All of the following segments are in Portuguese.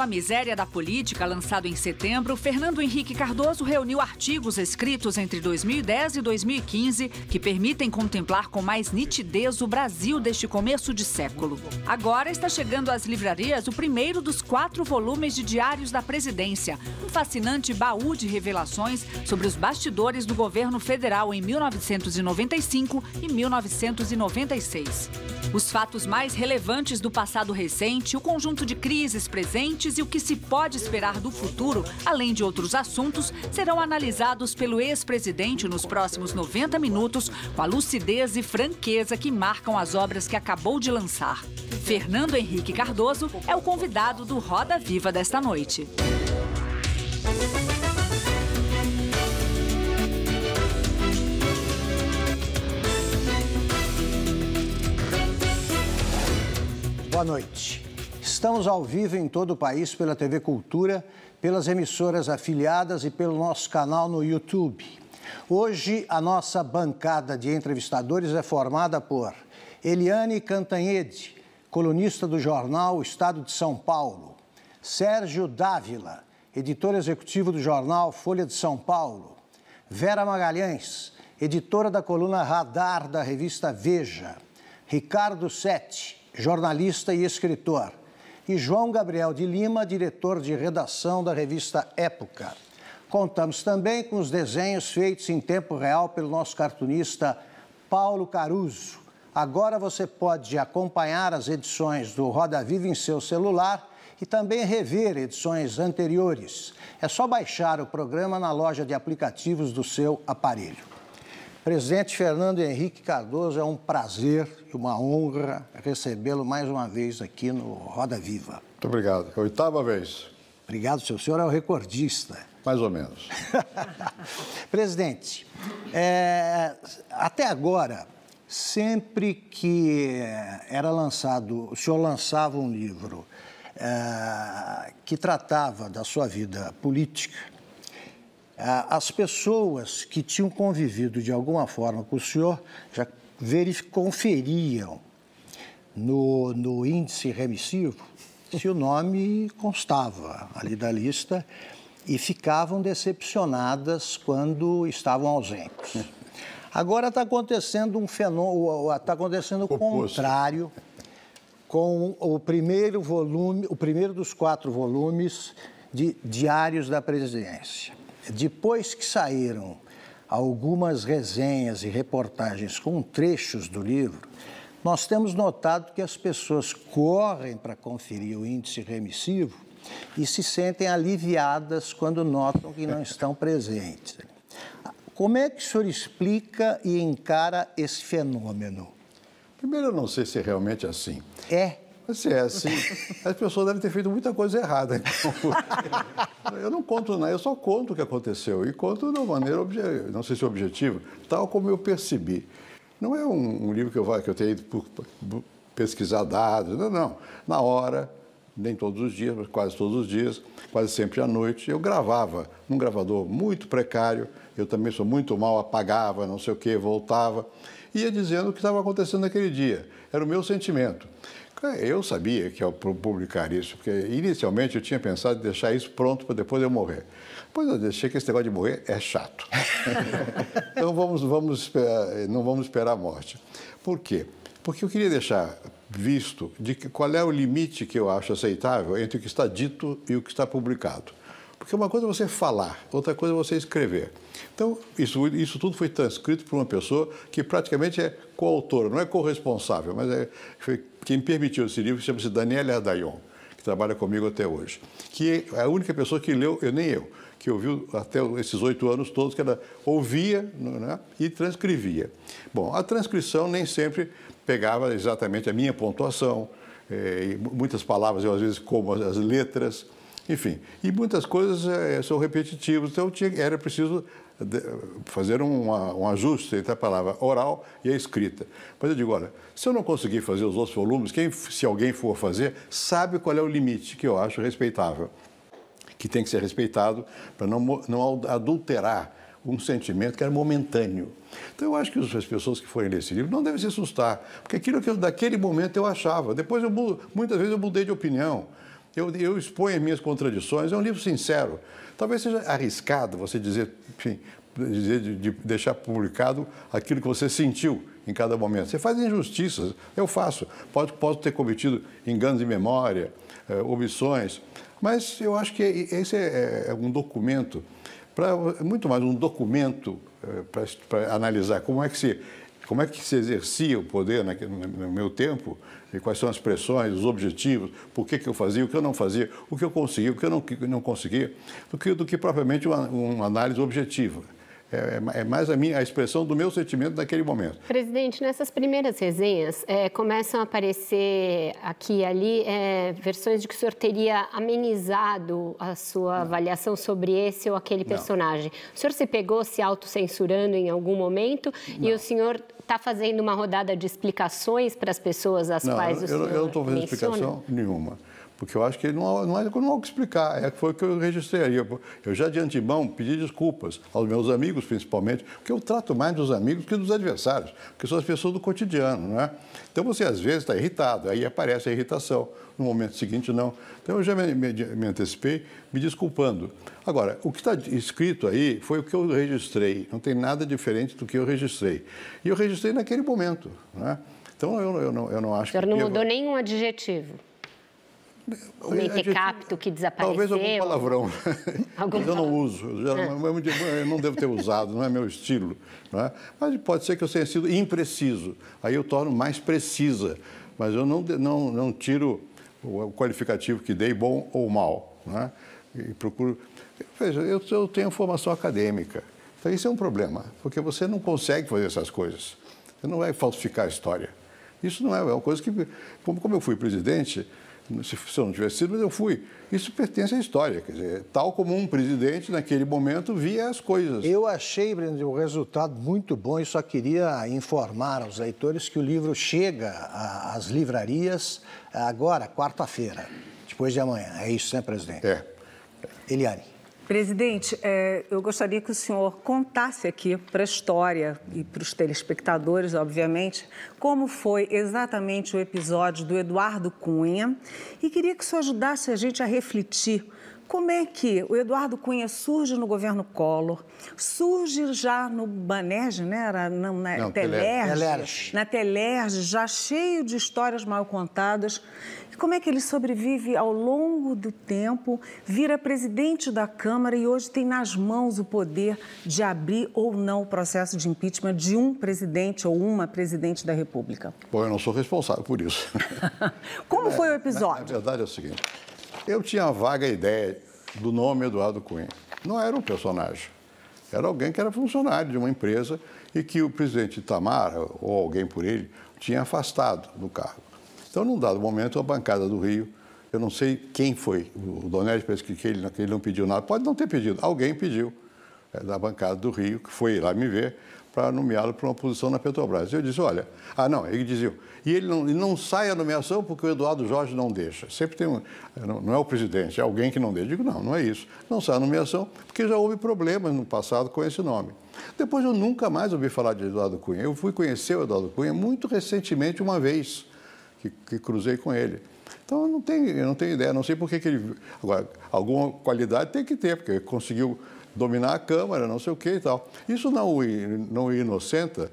A Miséria da Política, lançado em setembro, Fernando Henrique Cardoso reuniu artigos escritos entre 2010 e 2015 que permitem contemplar com mais nitidez o Brasil deste começo de século. Agora está chegando às livrarias o primeiro dos quatro volumes de Diários da Presidência, um fascinante baú de revelações sobre os bastidores do governo federal em 1995 e 1996. Os fatos mais relevantes do passado recente, o conjunto de crises presentes e o que se pode esperar do futuro, além de outros assuntos, serão analisados pelo ex-presidente nos próximos 90 minutos, com a lucidez e franqueza que marcam as obras que acabou de lançar. Fernando Henrique Cardoso é o convidado do Roda Viva desta noite. Boa noite. Estamos ao vivo em todo o país pela TV Cultura, pelas emissoras afiliadas e pelo nosso canal no YouTube. Hoje, a nossa bancada de entrevistadores é formada por Eliane Cantanhede, colunista do jornal Estado de São Paulo, Sérgio Dávila, editor executivo do jornal Folha de São Paulo, Vera Magalhães, editora da coluna Radar da revista Veja, Ricardo Sete, jornalista e escritor, e João Gabriel de Lima, diretor de redação da revista Época. Contamos também com os desenhos feitos em tempo real pelo nosso cartunista Paulo Caruso. Agora você pode acompanhar as edições do Roda Viva em seu celular e também rever edições anteriores. É só baixar o programa na loja de aplicativos do seu aparelho. Presidente Fernando Henrique Cardoso, é um prazer e uma honra recebê-lo mais uma vez aqui no Roda Viva. Muito obrigado. É oitava vez. Obrigado, senhor. O senhor é o recordista. Mais ou menos. Presidente, é, até agora, sempre que é, era lançado, o senhor lançava um livro é, que tratava da sua vida política, ah, as pessoas que tinham convivido de alguma forma com o senhor já conferiam no, no índice remissivo se o nome constava ali da lista e ficavam decepcionadas quando estavam ausentes. Agora está acontecendo um fenômeno, está acontecendo o contrário com o primeiro volume, o primeiro dos quatro volumes de Diários da Presidência. Depois que saíram algumas resenhas e reportagens com trechos do livro, nós temos notado que as pessoas correm para conferir o índice remissivo e se sentem aliviadas quando notam que não estão presentes. Como é que o senhor explica e encara esse fenômeno? Primeiro, eu não sei se é realmente assim. É. Assim, é assim. As pessoas devem ter feito muita coisa errada. Então, eu não conto nada, eu só conto o que aconteceu. E conto de uma maneira, não sei se objetiva, tal como eu percebi. Não é um, um livro que eu, que eu tenha ido por, pesquisar dados, não, não. Na hora, nem todos os dias, mas quase todos os dias, quase sempre à noite, eu gravava num gravador muito precário, eu também sou muito mal, apagava, não sei o quê, voltava, ia dizendo o que estava acontecendo naquele dia. Era o meu sentimento eu sabia que ao publicar isso, porque inicialmente eu tinha pensado em deixar isso pronto para depois eu morrer. Depois eu deixei que esse negócio de morrer é chato. então vamos, vamos esperar, não vamos esperar a morte. Por quê? Porque eu queria deixar visto de que, qual é o limite que eu acho aceitável entre o que está dito e o que está publicado. Porque uma coisa é você falar, outra coisa é você escrever. Então, isso, isso tudo foi transcrito por uma pessoa que praticamente é coautora, não é corresponsável, mas é, foi quem permitiu esse livro chama-se Daniela Ardaion, que trabalha comigo até hoje, que é a única pessoa que leu, eu nem eu, que ouviu até esses oito anos todos, que ela ouvia né, e transcrevia. Bom, a transcrição nem sempre pegava exatamente a minha pontuação, é, muitas palavras eu às vezes como as letras, enfim. E muitas coisas é, são repetitivas, então tinha, era preciso fazer um, um ajuste entre a palavra oral e a escrita. Mas eu digo, olha, se eu não conseguir fazer os outros volumes, quem, se alguém for fazer, sabe qual é o limite que eu acho respeitável, que tem que ser respeitado para não, não adulterar um sentimento que era é momentâneo. Então eu acho que as pessoas que forem ler esse livro não devem se assustar, porque aquilo que eu, daquele momento eu achava, depois eu muitas vezes eu mudei de opinião, eu, eu exponho as minhas contradições, é um livro sincero. Talvez seja arriscado você dizer, enfim, dizer de, de deixar publicado aquilo que você sentiu em cada momento. Você faz injustiças, eu faço. Pode, posso ter cometido enganos de memória, é, omissões, mas eu acho que esse é, é um documento, para é muito mais um documento é, eh, para analisar como é que se como é que se exercia o poder na, no meu tempo, e quais são as pressões, os objetivos, por que, que eu fazia, o que eu não fazia, o que eu conseguia, o que eu não, não conseguia, do que, do que propriamente uma, uma análise objetiva. É é, é, é, mais a, minha, a expressão do meu sentimento naquele momento. Presidente, nessas primeiras resenhas, é, começam a aparecer aqui e ali é, versões de que o senhor teria amenizado a sua Não. avaliação sobre esse ou aquele personagem. Não. O senhor se pegou se autocensurando em algum momento Não. e o senhor está fazendo uma rodada de explicações para as pessoas às quais eu, o senhor. eu não estou fazendo menciona? explicação nenhuma porque eu acho que não, não, é, não há o que explicar. É, foi o que eu registrei eu, eu, já de antemão pedi desculpas aos meus amigos, principalmente, porque eu trato mais dos amigos que dos adversários, porque são as pessoas do cotidiano, né? Então você às vezes está irritado, aí aparece a irritação. No momento seguinte, não. Então eu já me, me, me antecipei me desculpando. Agora, o que está escrito aí foi o que eu registrei, não tem nada diferente do que eu registrei. E eu registrei naquele momento, né? Então eu, eu, não, eu não acho que. O senhor não mudou nenhum adjetivo? O mentecapto que desapareceu? Talvez algum palavrão. Algum eu não uso. Eu, ah. não, é. eu, não devo ter usado, não é meu estilo. É? Mas pode ser que eu tenha sido impreciso. Aí eu torno mais precisa. Mas eu não, não, não tiro o qualificativo que dei, bom ou mal. Né? E procuro. Veja, eu, eu tenho formação acadêmica. Então, isso é um problema, porque você não consegue fazer essas coisas. Você não vai falsificar a história. Isso não é, é uma coisa que. Como, como eu fui presidente, se, eu não tivesse sido, mas eu fui. Isso pertence à história, quer dizer, tal como um presidente naquele momento via as coisas. Eu achei, Breno, o resultado muito bom e só queria informar aos leitores que o livro chega às livrarias agora, quarta-feira, depois de amanhã. É isso, né, presidente? É. Eliane. Presidente, é, eu gostaria que o senhor contasse aqui para a história e para os telespectadores, obviamente, como foi exatamente o episódio do Eduardo Cunha e queria que o senhor ajudasse a gente a refletir como é que o Eduardo Cunha surge no governo Collor, surge já no Banerje, né? Era na, na Não, Telerge, Telerge. Na Telerge, já cheio de histórias mal contadas. E como é que ele sobrevive ao longo do tempo, vira presidente da Câmara e hoje tem nas mãos o poder de abrir ou não o processo de impeachment de um presidente ou uma presidente da República? Bom, eu não sou responsável por isso. como é, foi o episódio? Na, na verdade é o seguinte, eu tinha uma vaga ideia do nome Eduardo Cunha. Não era um personagem. Era alguém que era funcionário de uma empresa e que o presidente Itamar, ou alguém por ele, tinha afastado do cargo. Então, num dado momento, a bancada do Rio, eu não sei quem foi, o Donelli pensa que ele, que ele não pediu nada, pode não ter pedido, alguém pediu, é, da bancada do Rio, que foi lá me ver, para nomeá-lo para uma posição na Petrobras. Eu disse, olha, ah não, ele dizia, e ele não, ele não sai a nomeação porque o Eduardo Jorge não deixa. Sempre tem um, é, não é o presidente, é alguém que não deixa. Eu digo, não, não é isso. Não sai a nomeação porque já houve problemas no passado com esse nome. Depois eu nunca mais ouvi falar de Eduardo Cunha. Eu fui conhecer o Eduardo Cunha muito recentemente uma vez, que, que cruzei com ele. Então, eu não tenho, eu não tenho ideia, não sei por que, que ele... Agora, alguma qualidade tem que ter, porque conseguiu dominar a Câmara, não sei o que e tal. Isso não o, não inocenta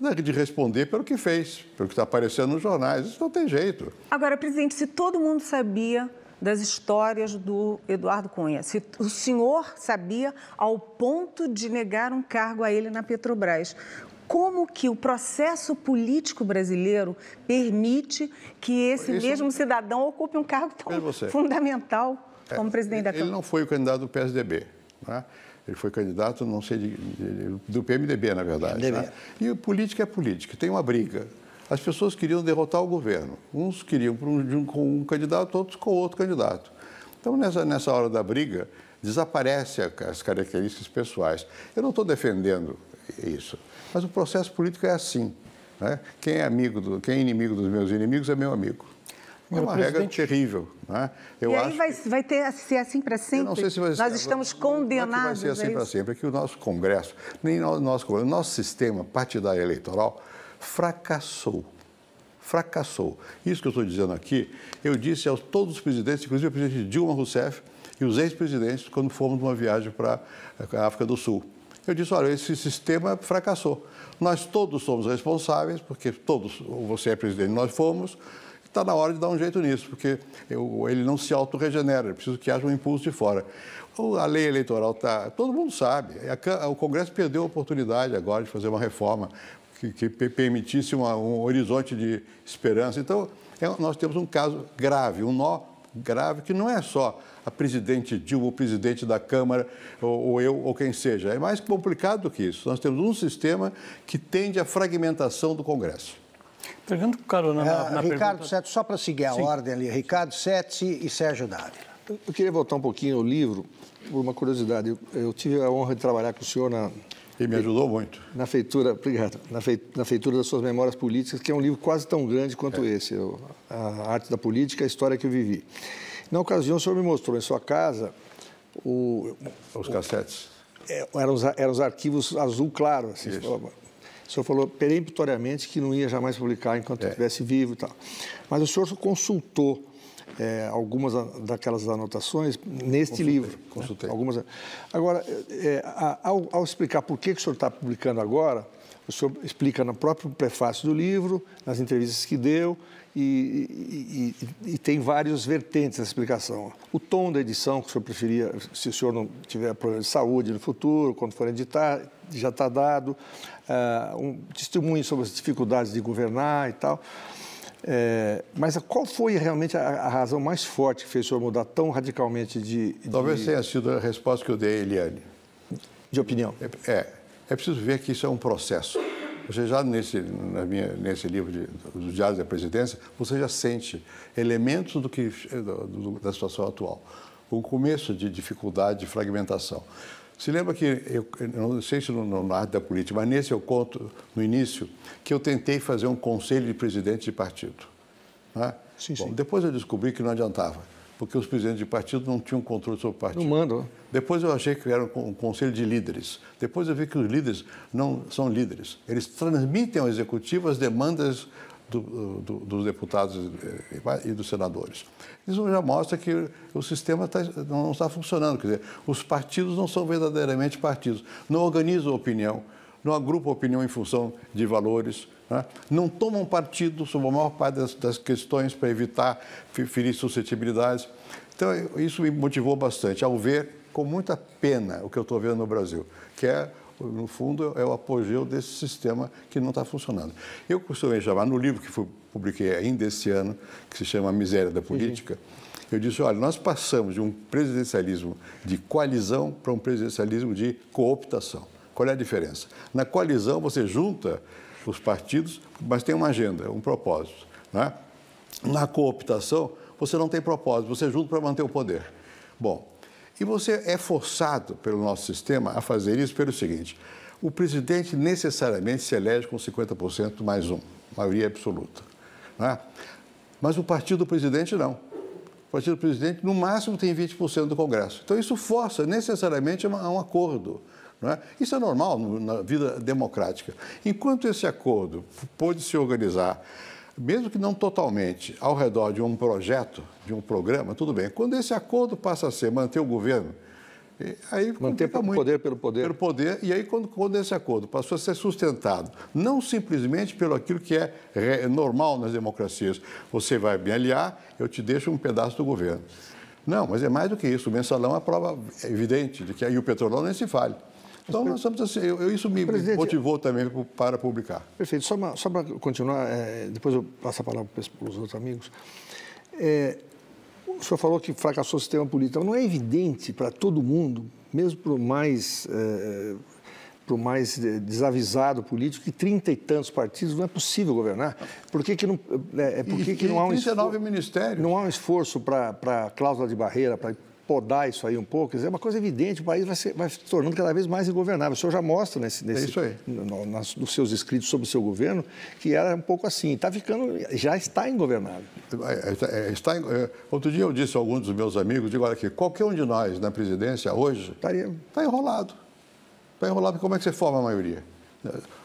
né, de responder pelo que fez, pelo que está aparecendo nos jornais. Isso não tem jeito. Agora, presidente, se todo mundo sabia das histórias do Eduardo Cunha, se o senhor sabia ao ponto de negar um cargo a ele na Petrobras, como que o processo político brasileiro permite que esse Isso... mesmo cidadão ocupe um cargo tão fundamental como é, presidente da Câmara? Ele não foi o candidato do PSDB. Né? Ele foi candidato, não sei, de, de, do PMDB, na verdade. PMDB. Né? E política é política, tem uma briga. As pessoas queriam derrotar o governo. Uns queriam um, com um candidato, outros com outro candidato. Então, nessa, nessa hora da briga, desaparecem as características pessoais. Eu não estou defendendo isso, mas o processo político é assim. Né? Quem é amigo, do, quem é inimigo dos meus inimigos é meu amigo. É uma regra terrível. Né? Eu e aí vai, que... vai ter, ser assim para sempre? Eu não sei se vai ser, Nós estamos condenados. Não é vai ser assim para sempre. É que o nosso Congresso, nem o nosso, nosso sistema partidário eleitoral fracassou. Fracassou. Isso que eu estou dizendo aqui, eu disse a todos os presidentes, inclusive o presidente Dilma Rousseff e os ex-presidentes, quando fomos numa viagem para eh, a África do Sul. Eu disse, olha, esse sistema fracassou. Nós todos somos responsáveis, porque todos, você é presidente, nós fomos, está na hora de dar um jeito nisso, porque eu, ele não se autorregenera, é preciso que haja um impulso de fora. A lei eleitoral está. Todo mundo sabe. o Congresso perdeu a oportunidade agora de fazer uma reforma que, que permitisse uma, um horizonte de esperança. Então, é, nós temos um caso grave, um nó grave, que não é só a presidente Dilma, o presidente da Câmara, ou, ou, eu, ou quem seja. É mais complicado do que isso. Nós temos um sistema que tende à fragmentação do Congresso. Pegando claro na, na, ah, na Ricardo pergunta... Sete, só para seguir a Sim. ordem ali, Ricardo Sete e Sérgio Dávila. Eu queria voltar um pouquinho ao livro, por uma curiosidade. Eu, tive a honra de trabalhar com o senhor na... ele me ajudou muito. Na feitura, obrigado, na, na feitura das suas memórias políticas, que é um livro quase tão grande quanto é. esse, A Arte da Política, a História que eu Vivi. Na ocasião, o senhor me mostrou em sua casa o... Os cassetes. O, é, eram, os, eram os arquivos azul claro, assim, o senhor falou peremptoriamente que não ia jamais publicar enquanto é. estivesse vivo e tal. Mas o senhor consultou é, algumas daquelas anotações neste consultei, livro. Né? Consultei. Né? Algumas. Agora, é, ao, ao, explicar por que, que o senhor está publicando agora, o senhor explica no próprio prefácio do livro, nas entrevistas que deu, e, e, e, tem vários vertentes essa explicação. O tom da edição, que o senhor preferia, se o senhor não tiver problema de saúde no futuro, quando for editar, já está dado. Uh, um testemunho sobre as dificuldades de governar e tal. É, mas qual foi realmente a, a, razão mais forte que fez o senhor mudar tão radicalmente de, de... Talvez tenha sido a resposta que eu dei Eliane. De opinião. é, é preciso ver que isso é um processo você já nesse, na minha, nesse livro de, do Diário da Presidência, você já sente elementos do que, do, da situação atual. O começo de dificuldade, de fragmentação. Se lembra que, eu, não sei se no, no, arte da política, mas nesse eu conto, no início, que eu tentei fazer um conselho de presidente de partido. Né? Sim, Bom, sim. Depois eu descobri que não adiantava porque os presidentes de partido não tinham controle sobre o partido. Não mandam. Depois eu achei que era um conselho de líderes. Depois eu vi que os líderes não são líderes. Eles transmitem ao executivo as demandas do, do, dos deputados e dos senadores. Isso já mostra que o sistema tá, não está funcionando. Quer dizer, os partidos não são verdadeiramente partidos. Não organizam opinião, não agrupam opinião em função de valores, né? não tomam partido sobre a maior parte das, das questões para evitar ferir suscetibilidades. Então, isso me motivou bastante, ao ver com muita pena o que eu estou vendo no Brasil, que é no fundo, é o apogeu desse sistema que não está funcionando. Eu costumo chamar, no livro que fui, publiquei ainda esse ano, que se chama Miséria da Política, eu disse, olha, nós passamos de um presidencialismo de coalizão para um presidencialismo de cooptação. Qual é a diferença? Na coalizão, você junta os partidos, mas tem uma agenda, um propósito. Né? Na cooptação, você não tem propósito, você junta para manter o poder. Bom, e você é forçado pelo nosso sistema a fazer isso pelo seguinte: o presidente necessariamente se elege com 50% mais um, maioria absoluta. Né? Mas o partido do presidente não. O partido do presidente, no máximo, tem 20% do Congresso. Então, isso força necessariamente a um acordo é? Isso é normal na vida democrática. Enquanto esse acordo pôde se organizar, mesmo que não totalmente, ao redor de um projeto, de um programa, tudo bem. Quando esse acordo passa a ser manter o governo, aí manter pelo muito, poder pelo poder. Pelo poder, e aí quando, quando esse acordo passou a ser sustentado, não simplesmente pelo aquilo que é normal nas democracias, você vai me aliar, eu te deixo um pedaço do governo. Não, mas é mais do que isso. O mensalão é a prova evidente de que aí o petrolão nem se fale. Então, nós estamos assim, eu, eu isso me Presidente, motivou também para publicar. Perfeito. Só, uma, só para continuar, é, depois eu passo a palavra para os outros amigos. É, o senhor falou que fracassou o sistema político. Então, não é evidente para todo mundo, mesmo para o mais, é, mais desavisado político, que trinta e tantos partidos não é possível governar. Por que, que, não, é, é por que, que não há um esforço? Não há um esforço para, para a cláusula de barreira, para podar isso aí um pouco, é uma coisa evidente, o país vai, se vai se tornando cada vez mais ingovernável. O senhor já mostra nesse, nesse é no, nas, nos seus escritos sobre o seu governo que era um pouco assim, está ficando, já está ingovernável. É, é, é está, é, outro dia eu disse a alguns dos meus amigos, digo, olha aqui, qualquer um de nós na presidência hoje está tá enrolado. Está enrolado, como é que você forma a maioria?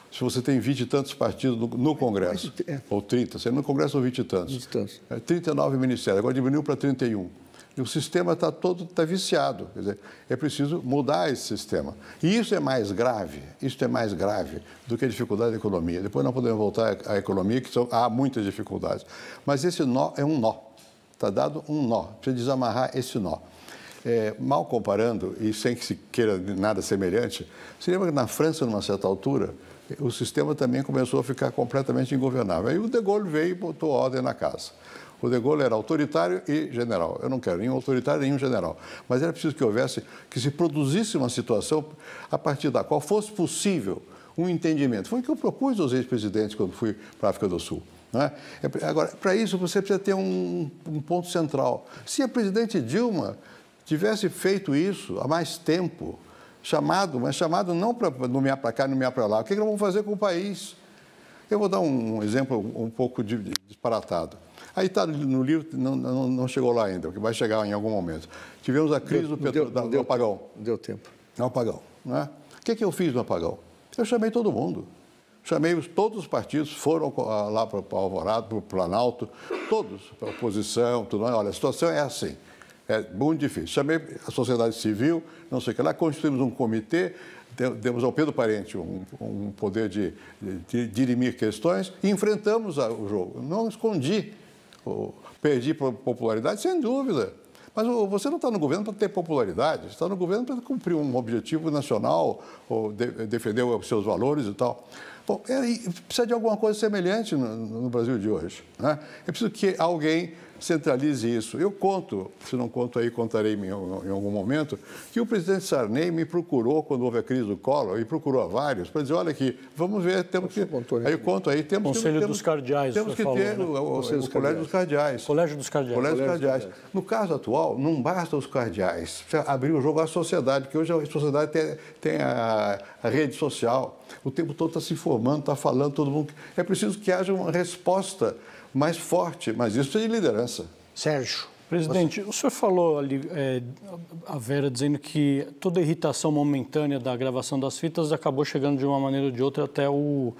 se você tem 20 e tantos partidos no, no Congresso, é. ou 30, você no Congresso são 20 e tantos. 20 e tantos. É, 39 ministérios, agora diminuiu para 31. E o sistema está todo tá viciado. Quer dizer, é preciso mudar esse sistema. E isso é mais grave, isso é mais grave do que a dificuldade da economia. Depois nós podemos voltar à economia, que são, há muitas dificuldades. Mas esse nó é um nó. Está dado um nó. Precisa desamarrar esse nó. É, mal comparando, e sem que se queira nada semelhante, se lembra que na França, numa certa altura, o sistema também começou a ficar completamente ingovernável. Aí o De Gaulle veio e botou ordem na casa. O de Gaulle era autoritário e general. Eu não quero nenhum autoritário, nenhum general. Mas era preciso que houvesse, que se produzisse uma situação a partir da qual fosse possível um entendimento. Foi o que eu propus aos ex-presidentes quando fui para a África do Sul. É? é agora, para isso, você precisa ter um, um ponto central. Se a presidente Dilma tivesse feito isso há mais tempo, chamado, mas chamado não para nomear para cá, nomear para lá, o que, que nós vamos fazer com o país? Eu vou dar um exemplo um pouco disparatado. Aí está no livro, não, não, não, chegou lá ainda, porque vai chegar em algum momento. Tivemos a crise deu, do, petro, deu, da, deu, do apagão. Não deu tempo. No é apagão. Né? O que, é que eu fiz no apagão? Eu chamei todo mundo. Chamei todos os partidos, foram ah, lá para o Alvorado, para o Planalto, todos, para a oposição, tudo mais. Olha, a situação é assim. É muito difícil. Chamei a sociedade civil, não sei o que lá, constituímos um comitê, demos ao Pedro Parente um, um poder de, de, de dirimir questões e enfrentamos o jogo. Não escondi Perdi popularidade, sem dúvida. Mas você não está no governo para ter popularidade, você está no governo para cumprir um objetivo nacional, ou de, defender os seus valores e tal. Bom, é, precisa de alguma coisa semelhante no, no Brasil de hoje. Né? É preciso que alguém centralize isso. Eu conto, se não conto aí, contarei em, algum momento, que o presidente Sarney me procurou quando houve a crise do Collor, e procurou a vários, para dizer, olha aqui, vamos ver, temos que... Né? Aí eu conto aí, temos Conselho que... Temos, dos Cardeais, Temos que falou, ter né? o, o, o, o, Colégio dos Cardeais. Colégio dos Cardeais. Colégio dos Cardeais. No caso atual, não basta os cardeais. Você abrir o jogo à sociedade, porque hoje a sociedade tem, tem a, a rede social, o tempo todo está se informando, está falando, todo mundo... É preciso que haja uma resposta mais forte, mas isso é de liderança. Sérgio. Presidente, você... o senhor falou ali, é, a Vera, dizendo que toda a irritação momentânea da gravação das fitas acabou chegando de uma maneira ou de outra até o,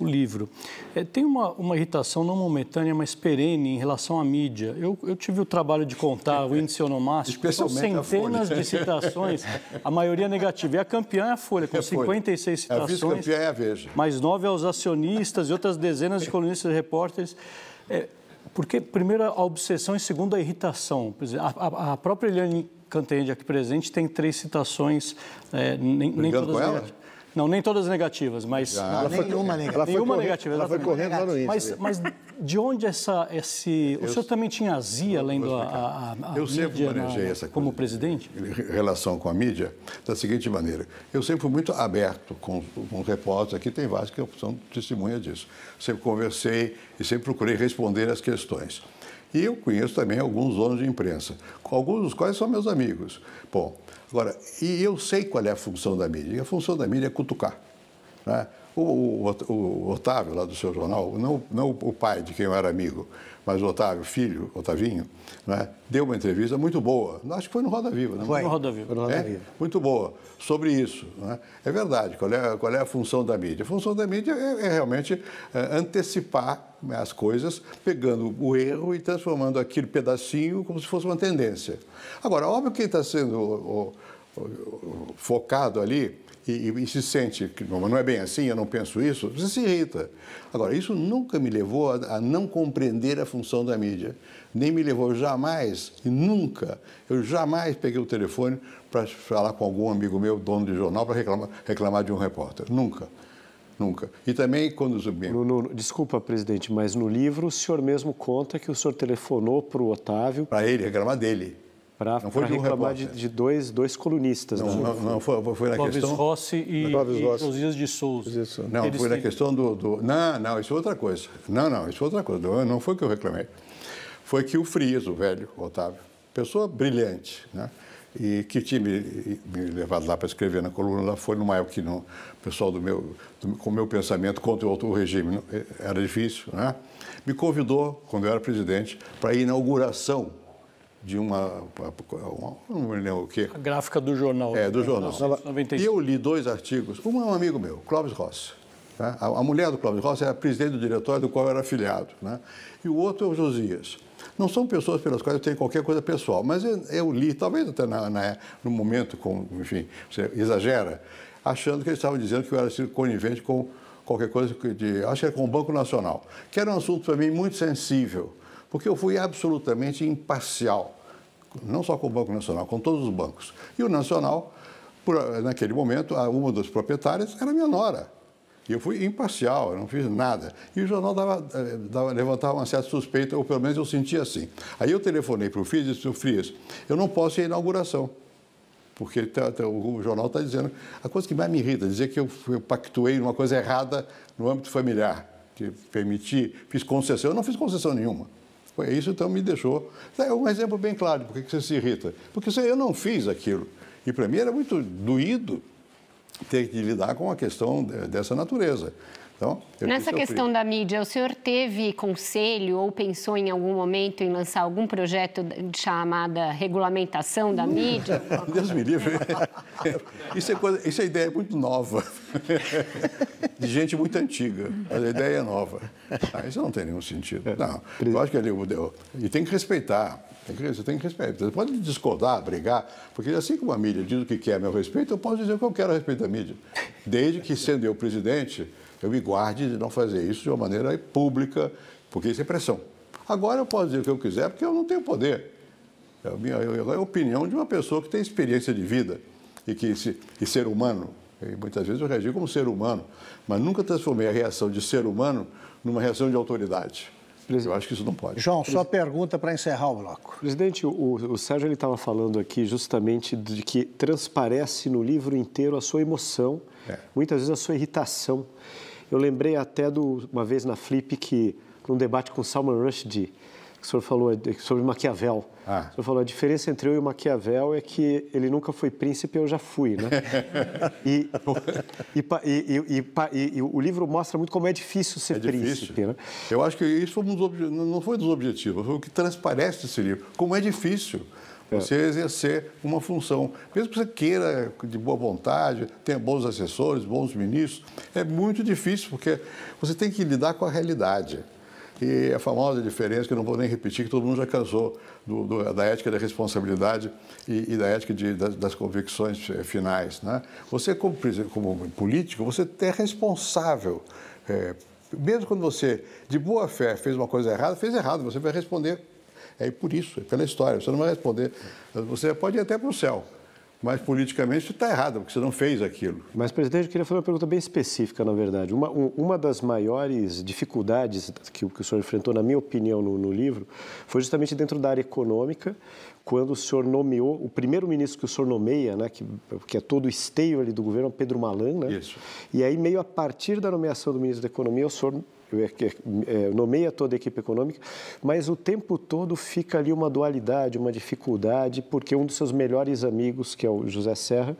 o livro. É, tem uma, uma irritação não momentânea, mas perene em relação à mídia. Eu, eu tive o trabalho de contar o índice onomástico, com centenas de né? citações, a maioria negativa. E a campeã é a Folha, com é 56 citações. É a vice-campeã é a Veja. Mais nove aos é acionistas e outras dezenas de colunistas e repórteres. É, porque, primeiro, a obsessão e, segundo, a irritação. A, a, a própria Eliane Cantanhede aqui presente tem três citações, é, nem, nem todas... Com ela? Não, nem todas negativas, mas. Ah, ela foi, nenhuma negativa. Ela foi nenhuma correndo, negativa, ela foi correndo lá no Insta. Mas, mas de onde essa, esse. Eu, o senhor também tinha azia lendo a, a, a eu mídia sempre manejei na, essa como presidente? Relação com a mídia, da seguinte maneira. Eu sempre fui muito aberto com, com repórteres, aqui tem vários que são testemunha disso. Sempre conversei e sempre procurei responder as questões. E eu conheço também alguns donos de imprensa, alguns dos quais são meus amigos. Bom, Agora, e eu sei qual é a função da mídia. A função da mídia é cutucar. Né? O, o, o Otávio, lá do seu jornal, não, não o pai de quem eu era amigo, mas o Otávio, filho, Otavinho, né, deu uma entrevista muito boa. Acho que foi no Roda Viva, não né? Foi Foi no Roda Viva. É? Viva. Muito boa, sobre isso. Né? É verdade, qual é, qual é a função da mídia? A função da mídia é, é realmente é, antecipar as coisas, pegando o erro e transformando aquele pedacinho como se fosse uma tendência. Agora, óbvio que quem está sendo o, o, o, focado ali e, e, se sente que não é bem assim, eu não penso isso, você se irrita. Agora, isso nunca me levou a, a não compreender a função da mídia, nem me levou jamais e nunca, eu jamais peguei o telefone para falar com algum amigo meu, dono de jornal, para reclamar, reclamar de um repórter, nunca. Nunca. E também quando No, desculpa, presidente, mas no livro o senhor mesmo conta que o senhor telefonou para o Otávio. Para ele, reclamar dele para reclamar de, de, dois, dois colunistas. Não, né? não, não foi, foi, na Clóvis questão... Rossi e, Clóvis Rossi e Josias de Souza. Não, Eles foi na têm... questão do, do... Não, não, isso é outra coisa. Não, não, isso é outra coisa. Não foi que eu reclamei. Foi que o Frias, o velho Otávio, pessoa brilhante, né? e que tinha me, me, levado lá para escrever na coluna lá foi numa época que não, o pessoal do meu, do, com o meu pensamento contra o, outro regime né? era difícil, né? me convidou, quando eu era presidente, para a inauguração de uma, não me lembro o quê. A gráfica do jornal. É, do né? jornal. 1995. E eu li dois artigos. Um é um amigo meu, Clóvis Ross. Né? A, a, mulher do Clóvis Ross era presidente do diretório do qual eu era afiliado. Né? E o outro é o Josias. Não são pessoas pelas quais eu tenho qualquer coisa pessoal, mas eu, eu li, talvez até na, na, no momento, com, enfim, você exagera, achando que eles estavam dizendo que eu era assim, conivente com qualquer coisa, de, acho que era com o Banco Nacional, que era um assunto para mim muito sensível porque eu fui absolutamente imparcial, não só com o Banco Nacional, com todos os bancos. E o Nacional, por, naquele momento, uma das proprietárias era minha nora. E eu fui imparcial, eu não fiz nada. E o jornal dava, eh, dava, levantava uma certa suspeita, ou pelo menos eu sentia assim. Aí eu telefonei para o Frias e disse, Frias, eu não posso ir à inauguração, porque tá, tá, o jornal está dizendo... A coisa que mais me irrita é dizer que eu, eu pactuei numa coisa errada no âmbito familiar, que permiti, fiz concessão. Eu não fiz concessão nenhuma. Foi isso, então me deixou. É um exemplo bem claro, por que você se irrita? Porque eu não fiz aquilo. E para mim era muito doído ter que lidar com uma questão dessa natureza. Então, Nessa questão da mídia, o senhor teve conselho ou pensou em algum momento em lançar algum projeto chamada regulamentação da mídia? Deus me livre. Isso é, coisa, isso é ideia muito nova, de gente muito antiga, mas a ideia é nova. Ah, isso não tem nenhum sentido. É. Não, eu acho que ele mudou. E tem que respeitar. você tem que respeitar. Você pode discordar, brigar, porque assim como a mídia diz o que quer a meu respeito, eu posso dizer o que eu quero a respeito da mídia. Desde que, sendo eu presidente, eu me guarde de não fazer isso de uma maneira pública, porque isso é pressão. Agora eu posso dizer o que eu quiser, porque eu não tenho poder. É a, minha, é a opinião de uma pessoa que tem experiência de vida e que se, e ser humano. E muitas vezes eu reagi como ser humano, mas nunca transformei a reação de ser humano numa reação de autoridade. Eu acho que isso não pode. João, só pergunta para encerrar o bloco. Presidente, o, o Sérgio estava falando aqui justamente de que transparece no livro inteiro a sua emoção, é. muitas vezes a sua irritação. Eu lembrei até de uma vez na Flip que, num debate com Salman Rushdie, o senhor falou é, sobre Maquiavel. Ah. O senhor falou, a diferença entre eu e Maquiavel é que ele nunca foi príncipe, eu já fui, né? e, e, e, e, o livro mostra muito como é difícil ser é príncipe, né? Eu acho que isso foi um dos, não foi um dos objetivos, foi o que transparece esse livro, como é difícil. É. você exercer uma função. Mesmo que você queira de boa vontade, tenha bons assessores, bons ministros, é muito difícil, porque você tem que lidar com a realidade. E a famosa diferença, que eu não vou nem repetir, que todo mundo já cansou, do, do, da ética da responsabilidade e, e da ética de, das, das, convicções eh, finais. Né? Você, como, como político, você é responsável. É, mesmo quando você, de boa fé, fez uma coisa errada, fez errado, você vai responder é por isso, é pela história. Você não vai responder. Você pode ir até para o céu, mas politicamente está errado, porque você não fez aquilo. Mas, presidente, eu queria fazer uma pergunta bem específica, na verdade. Uma, uma das maiores dificuldades que, que o senhor enfrentou, na minha opinião, no, no livro, foi justamente dentro da área econômica, quando o senhor nomeou, o primeiro ministro que o senhor nomeia, né, que, que é todo o esteio ali do governo, é o Pedro Malan, né? Isso. E aí, meio a partir da nomeação do ministro da Economia, o senhor é é, nomeia toda a equipe econômica, mas o tempo todo fica ali uma dualidade, uma dificuldade, porque um dos seus melhores amigos, que é o José Serra,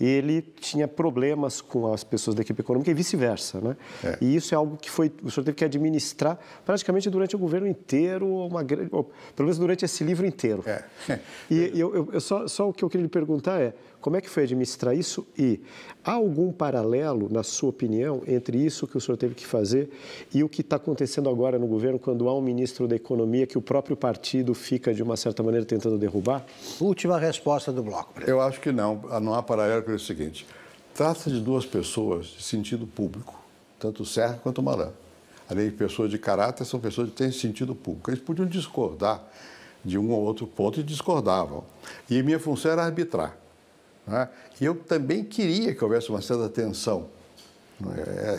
ele tinha problemas com as pessoas da equipe econômica e vice-versa, né? É. E isso é algo que foi, o senhor teve que administrar praticamente durante o governo inteiro, uma grande, pelo menos durante esse livro inteiro. É. e eu, eu, só, só o que eu queria lhe perguntar é, como é que foi administrar isso? E há algum paralelo, na sua opinião, entre isso que o senhor teve que fazer e o que está acontecendo agora no governo, quando há um ministro da Economia que o próprio partido fica, de uma certa maneira, tentando derrubar? Última resposta do bloco. Presidente. Eu acho que não. Não há paralelo com é o seguinte: trata de duas pessoas de sentido público, tanto o Serra quanto o Maran. Além de pessoas de caráter, são pessoas que têm sentido público. Eles podiam discordar de um ou outro ponto e discordavam. E minha função era arbitrar. Né? E eu também queria que houvesse uma certa tensão.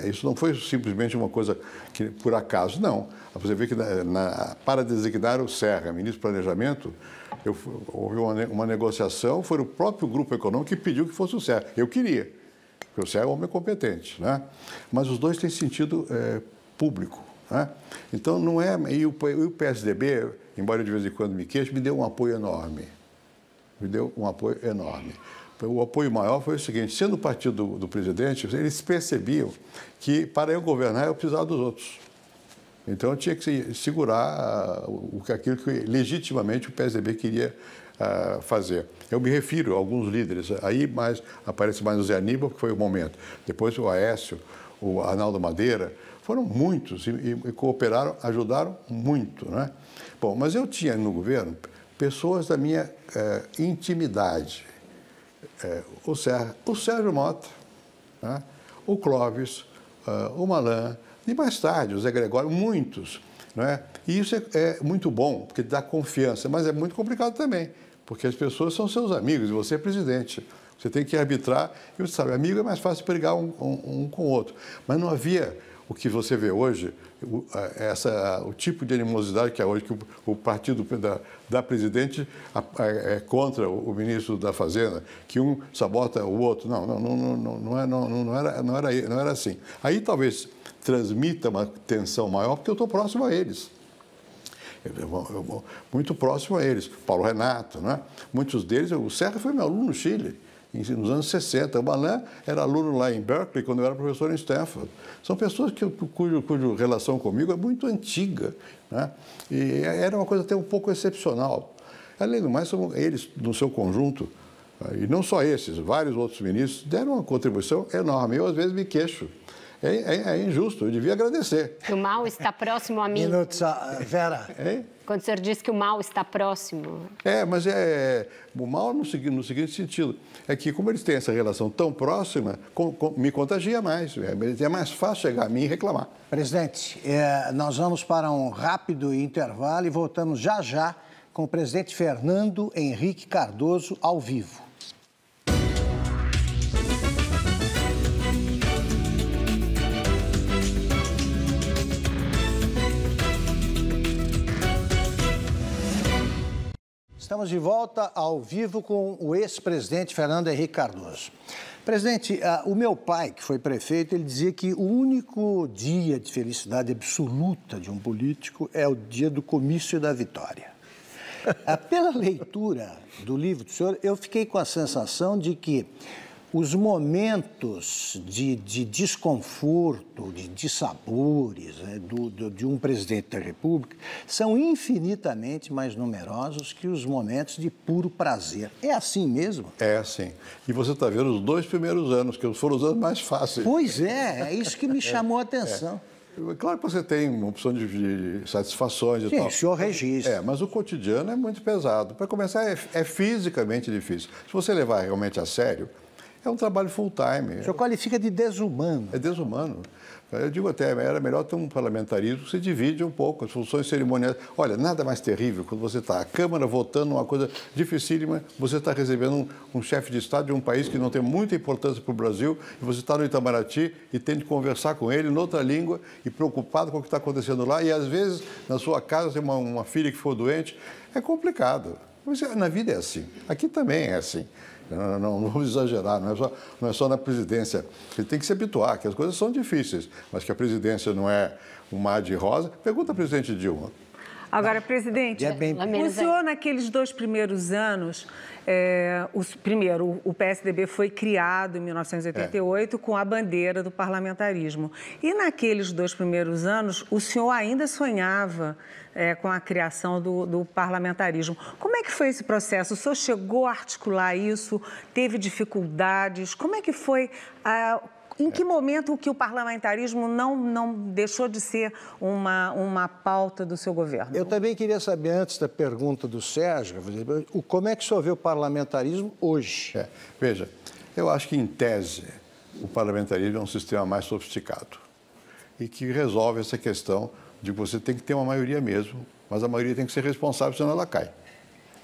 É, isso não foi simplesmente uma coisa que, por acaso, não. Você vê que na, na, para designar o Serra, ministro do Planejamento, eu, houve uma, uma, negociação, foi o próprio grupo econômico que pediu que fosse o Serra. Eu queria, porque o Serra é um homem competente. Né? Mas os dois têm sentido é, público. Né? Então, não é... E o, e o PSDB, embora eu de vez em quando me queixe, me deu um apoio enorme. Me deu um apoio enorme o apoio maior foi o seguinte: sendo o partido do, do presidente, eles percebiam que para eu governar eu precisava dos outros. Então eu tinha que segurar ah, o que aquilo que legitimamente o PSDB queria ah, fazer. Eu me refiro a alguns líderes. Aí mais aparece mais o Zé Aníbal, que foi o momento. Depois o Aécio, o Arnaldo Madeira. Foram muitos e, e cooperaram, ajudaram muito. Né? Bom, mas eu tinha no governo pessoas da minha eh, intimidade é, o, o Sérgio Mota, né? o Clóvis, uh, o Malan, e mais tarde o Zé Gregório, muitos. Né? E isso é, é muito bom, porque dá confiança, mas é muito complicado também, porque as pessoas são seus amigos e você é presidente. Você tem que arbitrar e você sabe, amigo é mais fácil brigar um, um, um com o outro. Mas não havia o que você vê hoje, o, essa, o tipo de animosidade que é hoje, que o, o partido da, da presidente a, a, é contra o, o, ministro da Fazenda, que um sabota o outro. Não, não, não, não, não, é, não, não, era, não, era, não era assim. Aí talvez transmita uma tensão maior, porque eu estou próximo a eles. Eu, eu, eu, muito próximo a eles. Paulo Renato, né? muitos deles, o Serra foi meu aluno no Chile nos anos 60. O Balan era aluno lá em Berkeley quando eu era professor em Stanford. São pessoas que, cujo, cujo relação comigo é muito antiga. Né? E era uma coisa até um pouco excepcional. Além do mais, são eles, no seu conjunto, e não só esses, vários outros ministros, deram uma contribuição enorme. Eu, às vezes, me queixo é, é, é injusto, eu devia agradecer. Que o mal está próximo a mim. Minutos, Vera. Hein? Quando o senhor diz que o mal está próximo. É, mas é o mal no, no seguinte sentido, é que como eles têm essa relação tão próxima, com, com, me contagia mais, é, é mais fácil chegar a mim e reclamar. Presidente, é, nós vamos para um rápido intervalo e voltamos já já com o presidente Fernando Henrique Cardoso ao vivo. Estamos de volta ao vivo com o ex-presidente Fernando Henrique Cardoso. Presidente, ah, o meu pai, que foi prefeito, ele dizia que o único dia de felicidade absoluta de um político é o dia do comício da vitória. Ah, pela leitura do livro do senhor, eu fiquei com a sensação de que os momentos de, de desconforto, de dissabores né, do, do, de um presidente da República são infinitamente mais numerosos que os momentos de puro prazer. É assim mesmo? É assim. E você está vendo os dois primeiros anos, que foram os anos mais fáceis. Pois é, é isso que me é, chamou a é. atenção. É. Claro que você tem uma opção de, de satisfações e Sim, tal. o senhor registra. É, mas o cotidiano é muito pesado. Para começar, é, é fisicamente difícil. Se você levar realmente a sério, é um trabalho full-time. O senhor qualifica de desumano. É desumano. Eu digo até, era melhor ter um parlamentarismo que se divide um pouco as funções cerimoniais. Olha, nada mais terrível quando você está a Câmara votando uma coisa dificílima, você está recebendo um, um chefe de Estado de um país que não tem muita importância para o Brasil, e você está no Itamaraty e tem de conversar com ele em outra língua e preocupado com o que está acontecendo lá, e às vezes na sua casa tem uma, uma filha que for doente. É complicado. Mas é, na vida é assim. Aqui também é assim. Né? Não, vamos exagerar, não é, só, não é só na presidência. Ele tem que se habituar, que as coisas são difíceis, mas que a presidência não é um mar de rosa. Pergunta ao presidente Dilma. Agora, presidente, é bem... o senhor, naqueles dois primeiros anos, é, eh, os, primeiro, o PSDB foi criado em 1988 é. com a bandeira do parlamentarismo. E naqueles dois primeiros anos, o senhor ainda sonhava é, com a criação do, do, parlamentarismo. Como é que foi esse processo? O senhor chegou a articular isso? Teve dificuldades? Como é que foi? A, em que momento que o parlamentarismo não, não deixou de ser uma, uma pauta do seu governo? Eu também queria saber, antes da pergunta do Sérgio, como é que o senhor vê o parlamentarismo hoje? É, veja, eu acho que, em tese, o parlamentarismo é um sistema mais sofisticado e que resolve essa questão que você tem que ter uma maioria mesmo, mas a maioria tem que ser responsável, senão ela cai.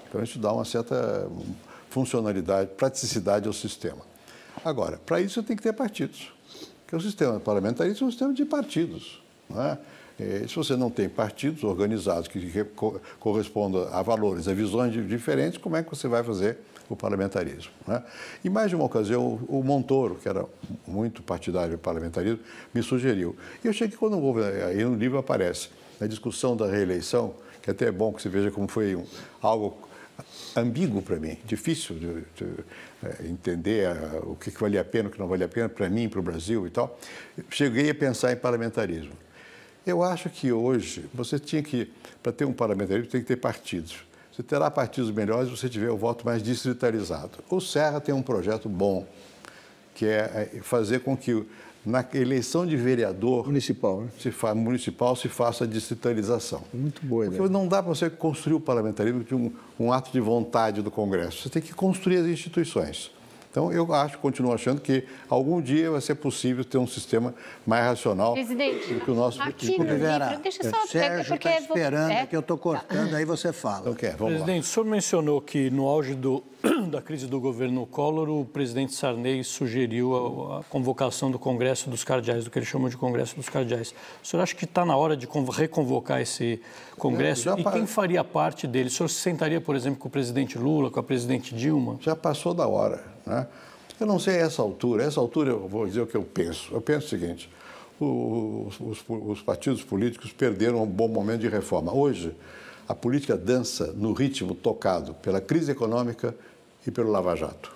Então, isso dá uma certa funcionalidade, praticidade ao sistema. Agora, para isso tem que ter partidos, porque o sistema parlamentarista é um sistema de partidos. Não é? E, é, se você não tem partidos organizados que correspondam a valores, a visões diferentes, como é que você vai fazer o parlamentarismo. Né? E mais de uma ocasião, o Montoro, que era muito partidário do parlamentarismo, me sugeriu. E eu achei que quando houve, aí no livro aparece, na discussão da reeleição, que até é bom que você veja como foi um, algo ambíguo para mim, difícil de, de é, entender o que, que valia a pena, o que não valia a pena, para mim, para o Brasil e tal, cheguei a pensar em parlamentarismo. Eu acho que hoje você tinha que, para ter um parlamentarismo, tem que ter partidos. Você terá partidos melhores se você tiver o voto mais distritalizado. O Serra tem um projeto bom, que é, é fazer com que na eleição de vereador municipal, né? se fa, municipal se faça a distritalização. Muito boa ideia. Porque não dá para você construir o parlamentarismo de um, um ato de vontade do Congresso. Você tem que construir as instituições. Então, eu acho, continuo achando que algum dia vai ser possível ter um sistema mais racional Presidente, do que o nosso. Aqui no livro, deixa só... Sérgio está é, esperando, é... que eu estou cortando, aí você fala. Okay, então, vamos Presidente, lá. o senhor mencionou que no auge do, da crise do governo Collor, o presidente Sarney sugeriu a, a convocação do Congresso dos Cardeais, do que ele chamou de Congresso dos Cardeais. O senhor acha que está na hora de reconvocar esse Congresso? É, e quem faria parte dele? O senhor se sentaria, por exemplo, com o presidente Lula, com a presidente Dilma? Já passou da hora. Né? Eu não sei a essa altura, a essa altura eu vou dizer o que eu penso. Eu penso o seguinte, os, os, os partidos políticos perderam um bom momento de reforma. Hoje, a política dança no ritmo tocado pela crise econômica e pelo lava-jato.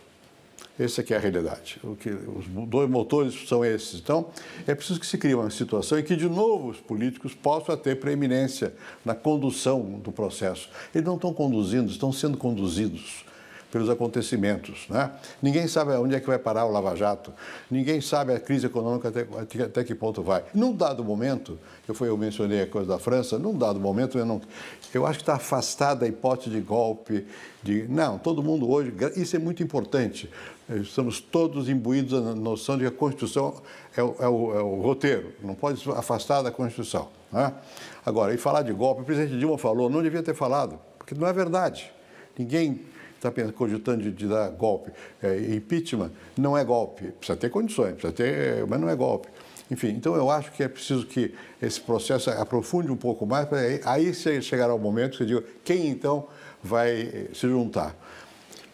Essa é a realidade. O que, os dois motores são esses. Então, é preciso que se crie uma situação em que, de novo, os políticos possam ter preeminência na condução do processo. Eles não estão conduzindo, estão sendo conduzidos pelos acontecimentos. Né? Ninguém sabe onde é que vai parar o Lava Jato, ninguém sabe a crise econômica até, até que ponto vai. Num dado momento, eu, foi, eu mencionei a coisa da França, num dado momento eu, não, eu acho que está afastada a hipótese de golpe, de não, todo mundo hoje, isso é muito importante, estamos todos imbuídos na noção de que a Constituição é o, é o, é o roteiro, não pode se afastar da Constituição. Né? Agora, e falar de golpe, o presidente Dilma falou, não devia ter falado, porque não é verdade. Ninguém está cogitando de, dar golpe, é, impeachment, não é golpe. Precisa ter condições, precisa ter, é, mas não é golpe. Enfim, então eu acho que é preciso que esse processo aprofunde um pouco mais, para aí, aí chegará o momento que você digo quem então vai é, se juntar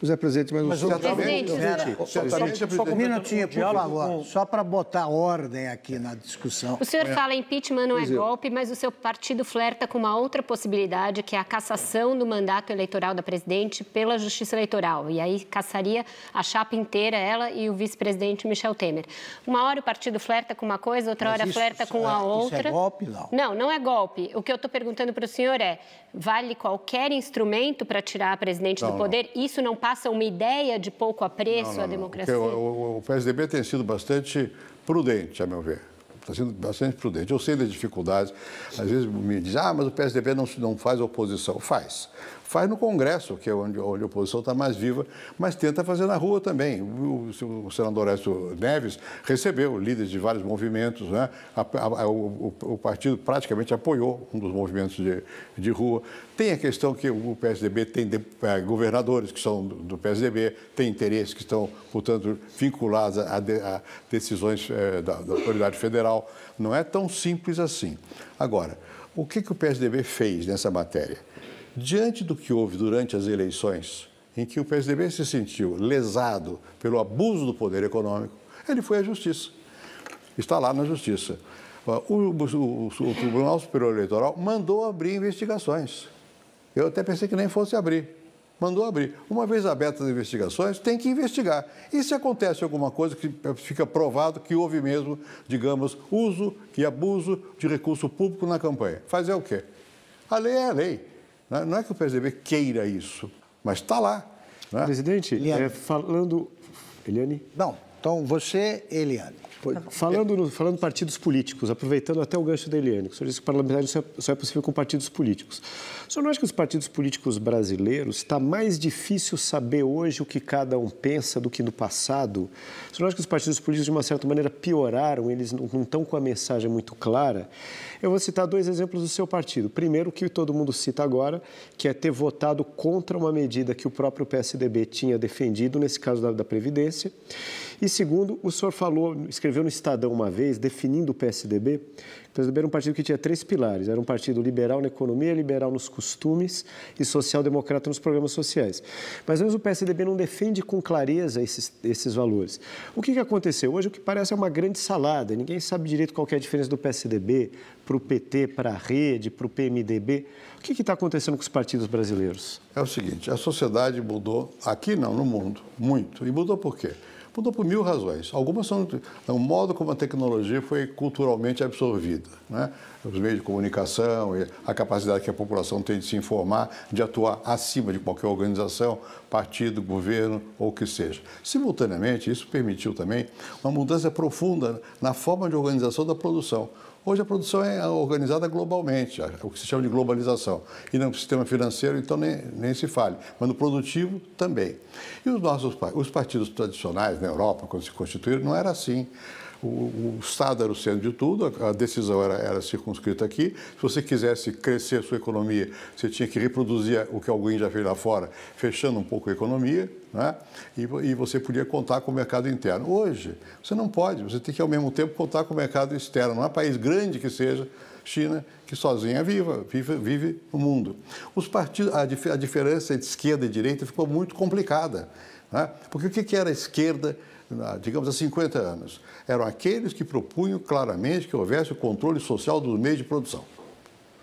do Presidente, mas, mas o senhor tá Presidente, o... só, só um minutinho, tá por favor, só para botar ordem aqui na discussão. O senhor é. fala impeachment não é, é golpe, mas o seu partido flerta com uma outra possibilidade, que é a cassação do mandato eleitoral da presidente pela Justiça Eleitoral. E aí caçaria a chapa inteira, ela e o vice-presidente Michel Temer. Uma hora o partido flerta com uma coisa, outra hora flerta com é- a outra. Isso é golpe, não? Não, não é golpe. O que eu estou perguntando para o senhor é, vale qualquer instrumento para tirar a presidente do poder? Isso não passa uma ideia de pouco apreço não, não, à democracia? O, o, PSDB tem sido bastante prudente, a meu ver. Está sendo bastante prudente. Eu sei das dificuldades. Às vezes me diz, ah, mas o PSDB não, não faz oposição. Faz. Faz no Congresso, que é onde, onde a oposição está mais viva, mas tenta fazer na rua também. O, o, o senador Orestes Neves recebeu líderes de vários movimentos, né? A, a, o, o, partido praticamente apoiou um dos movimentos de, de rua. Tem a questão que o PSDB tem de, é, governadores que são do, do PSDB, tem interesses que estão, portanto, vinculados a, de, a decisões é, da, da autoridade federal. Não é tão simples assim. Agora, o que, que o PSDB fez nessa matéria? Diante do que houve durante as eleições, em que o PSDB se sentiu lesado pelo abuso do poder econômico, ele foi à justiça. Está lá na justiça. O, o, o, Tribunal Superior Eleitoral mandou abrir investigações. Eu até pensei que nem fosse abrir. Mandou abrir. Uma vez abertas as investigações, tem que investigar. E se acontece alguma coisa que fica provado que houve mesmo, digamos, uso e abuso de recurso público na campanha? Fazer o quê? A lei é a lei. É, não é que o PSDB queira isso, mas está lá. Né? Presidente, Eliane. É, falando. Eliane? Não, então, você, Eliane. Tá falando, no, falando partidos políticos, aproveitando até o gancho da Eliane, que o senhor disse que parlamentarismo só é, só é possível com partidos políticos. O senhor não acha que os partidos políticos brasileiros está mais difícil saber hoje o que cada um pensa do que no passado? O senhor não acha que os partidos políticos, de uma certa maneira, pioraram, eles não, não estão com a mensagem muito clara? Eu vou citar dois exemplos do seu partido. Primeiro, que todo mundo cita agora, que é ter votado contra uma medida que o próprio PSDB tinha defendido, nesse caso da, da Previdência. E segundo, o senhor falou, escreveu no Estadão uma vez, definindo o PSDB, o PSDB era um partido que tinha três pilares, era um partido liberal na economia, liberal nos costumes e social-democrata nos programas sociais. Mas mesmo o PSDB não defende com clareza esses, esses valores. O que, que aconteceu? Hoje o que parece é uma grande salada, ninguém sabe direito qual é a diferença do PSDB para o PT, para a Rede, para o PMDB. O que está acontecendo com os partidos brasileiros? É o seguinte, a sociedade mudou, aqui não, no mundo, muito. E mudou por quê? Mudou por mil razões. Algumas são o modo como a tecnologia foi culturalmente absorvida. Né? Os meios de comunicação, a capacidade que a população tem de se informar, de atuar acima de qualquer organização, partido, governo ou o que seja. Simultaneamente, isso permitiu também uma mudança profunda na forma de organização da produção Hoje a produção é organizada globalmente, o que se chama de globalização. E no sistema financeiro, então, nem, nem se fale. Mas no produtivo, também. E os nossos os partidos tradicionais na Europa, quando se constituíram, não era assim o, Estado era o centro de tudo, a, a decisão era, era, circunscrita aqui. Se você quisesse crescer a sua economia, você tinha que reproduzir o que alguém já fez lá fora, fechando um pouco a economia, né? e, e você podia contar com o mercado interno. Hoje, você não pode, você tem que ao mesmo tempo contar com o mercado externo. Não há país grande que seja China, que sozinha é viva, vive, vive o mundo. Os partidos, a, dif a diferença entre esquerda e direita ficou muito complicada. Né? Porque o que, era a esquerda, digamos, há 50 anos? Eram aqueles que propunham claramente que houvesse o controle social dos meios de produção.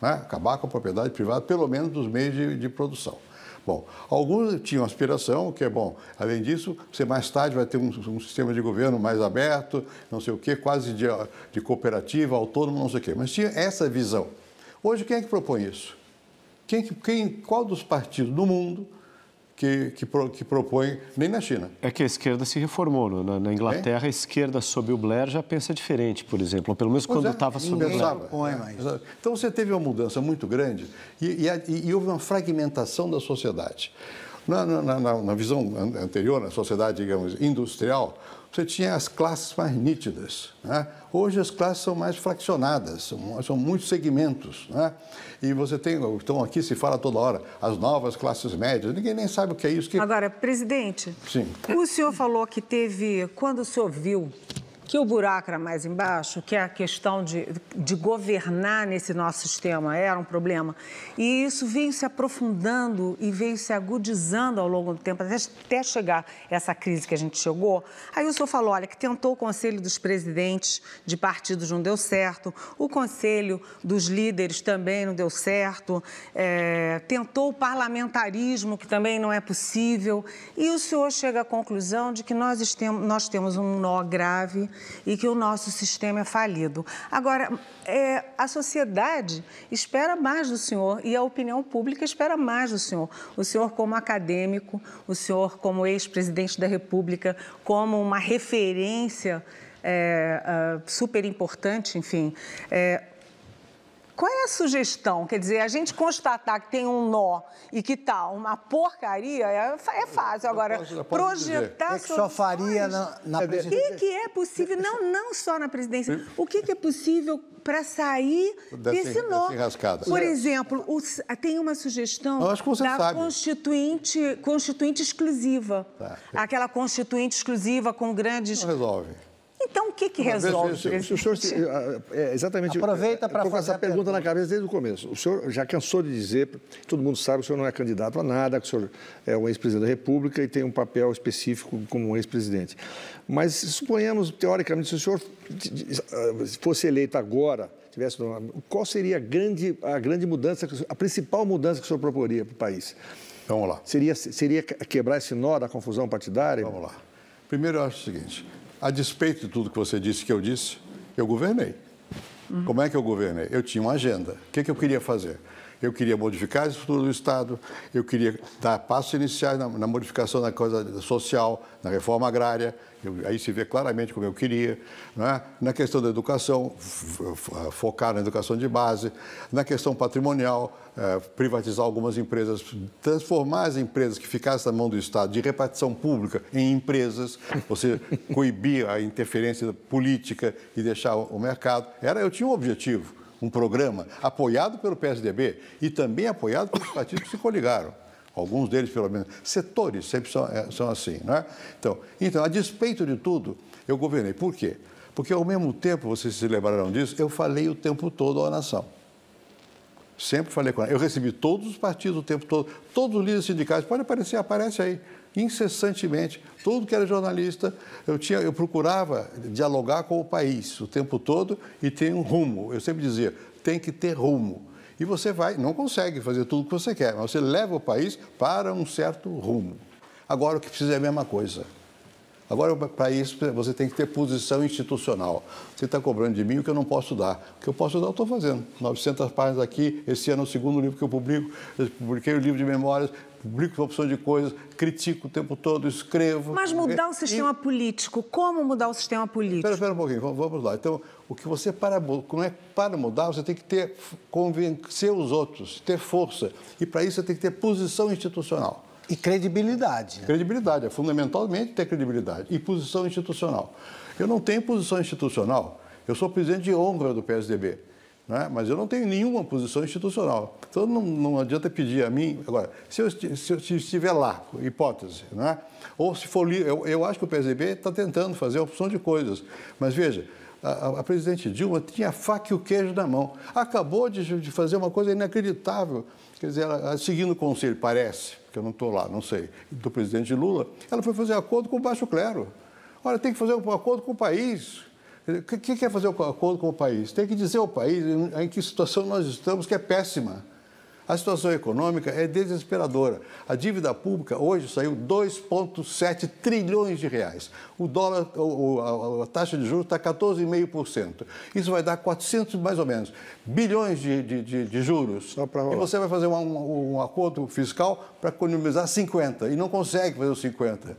Né? Acabar com a propriedade privada, pelo menos dos meios de, de produção. Bom, alguns tinham aspiração, que é bom. Além disso, você mais tarde vai ter um, um sistema de governo mais aberto, não sei o quê, quase de, de cooperativa, autônomo, não sei o quê. Mas tinha essa visão. Hoje, quem é que propõe isso? Quem, quem, qual dos partidos do mundo que, que, que propõe, nem na China. É que a esquerda se reformou. Né? Na, na Inglaterra, é? a esquerda sob o Blair já pensa diferente, por exemplo, pelo menos pois quando estava é, sob o Blair. Propõe, mais. Então você teve uma mudança muito grande e, e, e houve uma fragmentação da sociedade. Na, na, na, na visão anterior, na sociedade, digamos, industrial, você tinha as classes mais nítidas. Né? Hoje as classes são mais fraccionadas, são, são muitos segmentos. Né? E você tem, então aqui se fala toda hora, as novas classes médias, ninguém nem sabe o que é isso. Que... Agora, presidente, Sim. o senhor falou que teve, quando o senhor viu que o buraco era mais embaixo, que a questão de, de governar nesse nosso sistema era um problema. E isso veio se aprofundando e veio se agudizando ao longo do tempo, até, até chegar essa crise que a gente chegou. Aí o senhor falou, olha, que tentou o conselho dos presidentes de partidos não deu certo, o conselho dos líderes também não deu certo, é, tentou o parlamentarismo, que também não é possível. E o senhor chega à conclusão de que nós, nós temos um nó grave e que o nosso sistema é falido. Agora, é, a sociedade espera mais do senhor e a opinião pública espera mais do senhor. O senhor, como acadêmico, o senhor, como ex-presidente da República, como uma referência. É, é super importante, enfim. É, qual é a sugestão? Quer dizer, a gente constatar que tem um nó e que está uma porcaria é, é fácil. Agora, eu posso, eu posso projetar dizer. É só faria na, na presidência. O que, é possível, não, não só na presidência, o que, que é possível para sair desse, desse nó? Por exemplo, o, tem uma sugestão da sabe. constituinte, constituinte exclusiva. Tá. Aquela constituinte exclusiva com grandes... Não resolve então, o que, que resolve? Se, se, se o senhor se, ah, é, é, exatamente. Aproveita para fazer essa pergunta, na cabeça desde o começo. O senhor já cansou de dizer, todo mundo sabe que o senhor não é candidato a nada, que o senhor é um ex-presidente da República e tem um papel específico como um ex-presidente. Mas suponhamos, teoricamente, se o senhor ah, fosse eleito agora, tivesse qual seria a grande, a grande mudança, a principal mudança que o senhor proporia para o país? Vamos lá. Seria, seria quebrar esse nó da confusão partidária? Vamos lá. Primeiro, eu acho o seguinte: a despeito de tudo que você disse que eu disse, eu governei. Uhum. Como é que eu governei? Eu tinha uma agenda. O que, que eu queria fazer? eu queria modificar a estrutura do Estado, eu queria dar passos iniciais na, na modificação da coisa social, na reforma agrária, eu, aí se vê claramente como eu queria. Né? Na questão da educação, focar na educação de base. Na questão patrimonial, é, privatizar algumas empresas, transformar as empresas que ficassem na mão do Estado de repartição pública em empresas, ou seja, coibir a interferência política e deixar o mercado. Era, eu tinha um objetivo um programa apoiado pelo PSDB e também apoiado pelos partidos que se coligaram. Alguns deles, pelo menos. Setores sempre são, é, são assim, não é? Então, então, a despeito de tudo, eu governei. Por quê? Porque, ao mesmo tempo, vocês se lembrarão disso, eu falei o tempo todo à nação. Sempre falei com ela. Eu recebi todos os partidos o tempo todo, todos os líderes sindicais. Pode aparecer, aparece aí incessantemente. Todo que era jornalista, eu, tinha, eu procurava dialogar com o país o tempo todo e tem um rumo. Eu sempre dizia, tem que ter rumo. E você vai, não consegue fazer tudo o que você quer, mas você leva o país para um certo rumo. Agora, o que precisa é a mesma coisa. Agora, para isso, você tem que ter posição institucional. Você está cobrando de mim o que eu não posso dar. O que eu posso dar, eu estou fazendo. 900 páginas aqui, esse ano é o segundo livro que eu publico. Eu publiquei o livro de memórias, publico uma opção de coisas, critico o tempo todo, escrevo. Mas mudar o sistema e... político, como mudar o sistema político? Espera, espera um pouquinho, vamos lá. Então, o que você para, como é para mudar, você tem que ter convencer os outros, ter força. E para isso você tem que ter posição institucional. E credibilidade. Credibilidade, é fundamentalmente ter credibilidade. E posição institucional. Eu não tenho posição institucional. Eu sou presidente de honra do PSDB, né? mas eu não tenho nenhuma posição institucional. Então não, não adianta pedir a mim. Agora, se eu, se eu estiver lá, hipótese, né? ou se for. Eu, eu acho que o PSDB está tentando fazer a opção de coisas. Mas veja, a, a, presidente Dilma tinha a faca e o queijo na mão. Acabou de, de fazer uma coisa inacreditável quer dizer, ela, seguindo o conselho, parece, porque eu não estou lá, não sei, do presidente Lula, ela foi fazer acordo com o baixo clero. Olha, tem que fazer um acordo com o país. O que, que quer fazer um acordo com o país? Tem que dizer ao país em que situação nós estamos, que é péssima. A situação econômica é desesperadora. A dívida pública hoje saiu 2,7 trilhões de reais. O dólar, a taxa de juros está 14,5%. Isso vai dar 400, mais ou menos, bilhões de, de, de, de juros. E você vai fazer um, um acordo fiscal para economizar 50 e não consegue fazer os 50.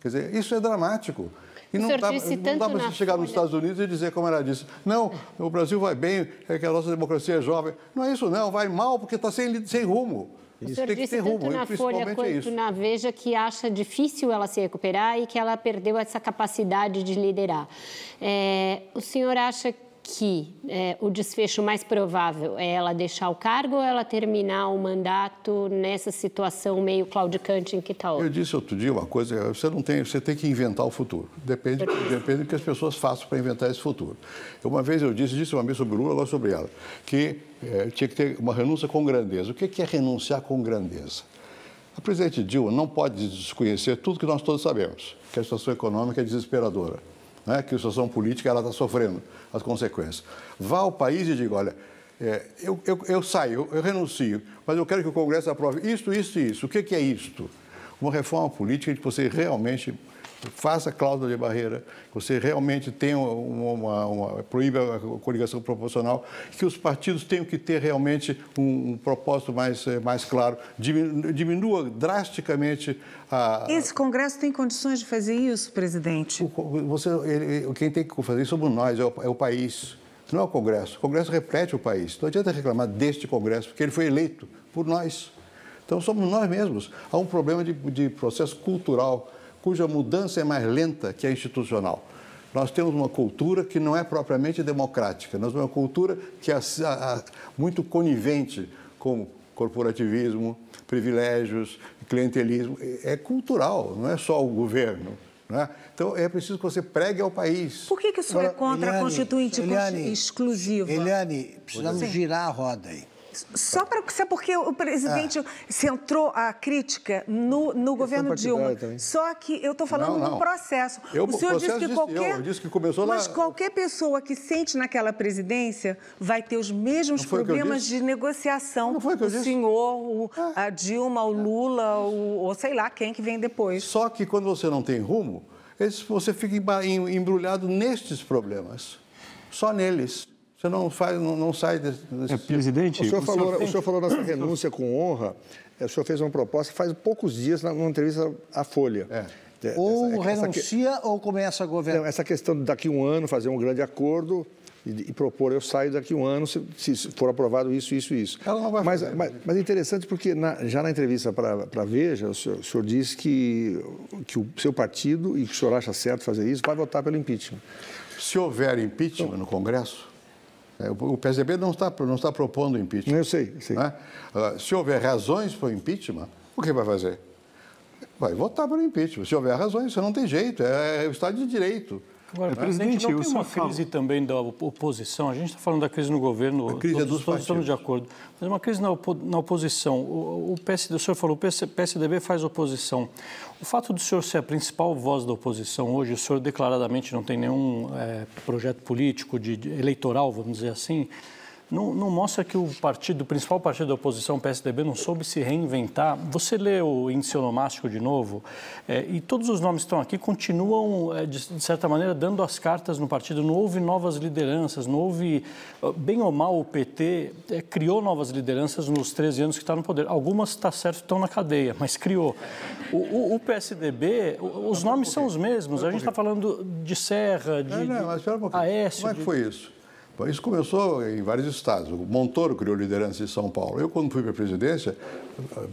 Quer dizer, isso é dramático. E não dá, disse não dá para chegar nos Estados Unidos e dizer, como ela disse, não, o Brasil vai bem, é que a nossa democracia é jovem. Não é isso, não, vai mal porque está sem, sem rumo. Isso. O senhor tem disse ter rumo, na Folha é quanto é na Veja que acha difícil ela se recuperar e que ela perdeu essa capacidade de liderar. É, o senhor acha que é, o desfecho mais provável é ela deixar o cargo ou ela terminar o mandato nessa situação meio claudicante em que está hoje? Eu disse outro dia uma coisa, você não tem, você tem que inventar o futuro. Depende, depende do que as pessoas façam para inventar esse futuro. Uma vez eu disse, disse uma vez sobre o Lula, agora sobre ela, que é, tinha que ter uma renúncia com grandeza. O que é renunciar com grandeza? A presidente Dilma não pode desconhecer tudo que nós todos sabemos, que a situação econômica é desesperadora né, que a situação política ela está sofrendo as consequências. Vá ao país e diga, olha, é, eu, eu, eu, saio, eu, eu renuncio, mas eu quero que o Congresso aprove isto, isto e isso. O que, que é isto? Uma reforma política de você realmente faça cláusula de barreira, você realmente tem uma, uma, uma a coligação proporcional, que os partidos tenham que ter realmente um, um propósito mais, eh, mais claro, diminua, diminua drasticamente a... Esse Congresso tem condições de fazer isso, presidente? O, você, ele, quem tem que fazer isso somos nós, é o, é o país não é o Congresso. O Congresso reflete o país. Não adianta reclamar deste Congresso, porque ele foi eleito por nós. Então somos nós mesmos. Há um problema de, de processo cultural cuja mudança é mais lenta que a institucional. Nós temos uma cultura que não é propriamente democrática, nós temos uma cultura que é muito conivente com corporativismo, privilégios, clientelismo. É, é cultural, não é só o governo. É? Então, é preciso que você pregue ao país. Por que, que o senhor é Agora, é contra Eliane, a constituinte Eliane, exclusiva? Eliane, precisamos girar a roda aí. Só para só porque o presidente é. centrou a crítica no, no governo Dilma. Também. Só que eu estou falando não, não. do processo. Eu, o senhor disse que qualquer. Eu, disse que começou mas lá... qualquer pessoa que sente naquela presidência vai ter os mesmos problemas de negociação. Não foi o que eu o disse. senhor, o, ah. a Dilma, o Lula, o, ou sei lá quem que vem depois. Só que quando você não tem rumo, você fica embrulhado nestes problemas. Só neles. Você não, faz, não, não sai desse, é, Presidente, o senhor, o falou, senhor o senhor falou nessa renúncia com honra. É, o senhor fez uma proposta faz poucos dias numa entrevista à Folha. É. é ou essa, renuncia essa, ou começa a governar. Essa questão de daqui um ano fazer um grande acordo e, e propor eu saio daqui um ano se, se, for aprovado isso, isso, isso. Ela não vai mas, fazer. Mas, mas é interessante porque na, já na entrevista para a Veja, o senhor, o senhor disse que, que o seu partido, e que o senhor acha certo fazer isso, vai votar pelo impeachment. Se houver impeachment então, no Congresso, é, o PSDB não está, não está propondo impeachment. Eu sei, Né? Ah, se houver razões para o impeachment, o que vai fazer? Vai votar para o impeachment. Se houver razões, você não tem jeito, é, é o Estado de Direito. Agora, é, presidente, não tem uma crise também da oposição. A gente está falando da crise no governo, a crise é todos, é dos todos estamos de acordo. Mas uma crise na, opo na oposição. O, o, PSD, o senhor falou, o PSDB faz oposição. O fato do senhor ser a principal voz da oposição hoje, o senhor declaradamente não tem nenhum é, projeto político de, de eleitoral, vamos dizer assim, não, não, mostra que o partido, o principal partido da oposição, o PSDB, não soube se reinventar. Você lê o índice onomástico de novo, é, e todos os nomes que estão aqui continuam, é, de, de, certa maneira, dando as cartas no partido. Não houve novas lideranças, não houve, bem ou mal, o PT é, criou novas lideranças nos 13 anos que está no poder. Algumas, está certo, estão na cadeia, mas criou. O, o, o PSDB, os nomes são os mesmos. A gente está falando de Serra, de, não, não, mas um pouquinho. Aécio. Como é que foi isso? Europa. Isso começou em vários estados. O Montoro criou liderança em São Paulo. Eu, quando fui para a presidência,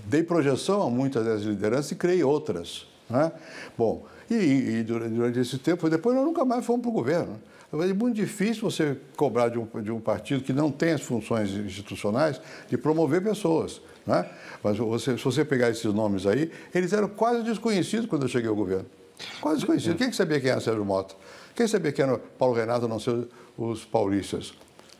dei projeção a muitas dessas lideranças e criei outras. Né? Bom, e, e, durante esse tempo, depois nós nunca mais fomos para o governo. É muito difícil você cobrar de um, de um partido que não tem as funções institucionais de promover pessoas. Né? Mas você, se você pegar esses nomes aí, eles eram quase desconhecidos quando eu cheguei ao governo. Quase desconhecidos. É. Quem é que sabia quem era Sérgio Mota? Quem sabia quem era Paulo Renato, não ser os paulistas.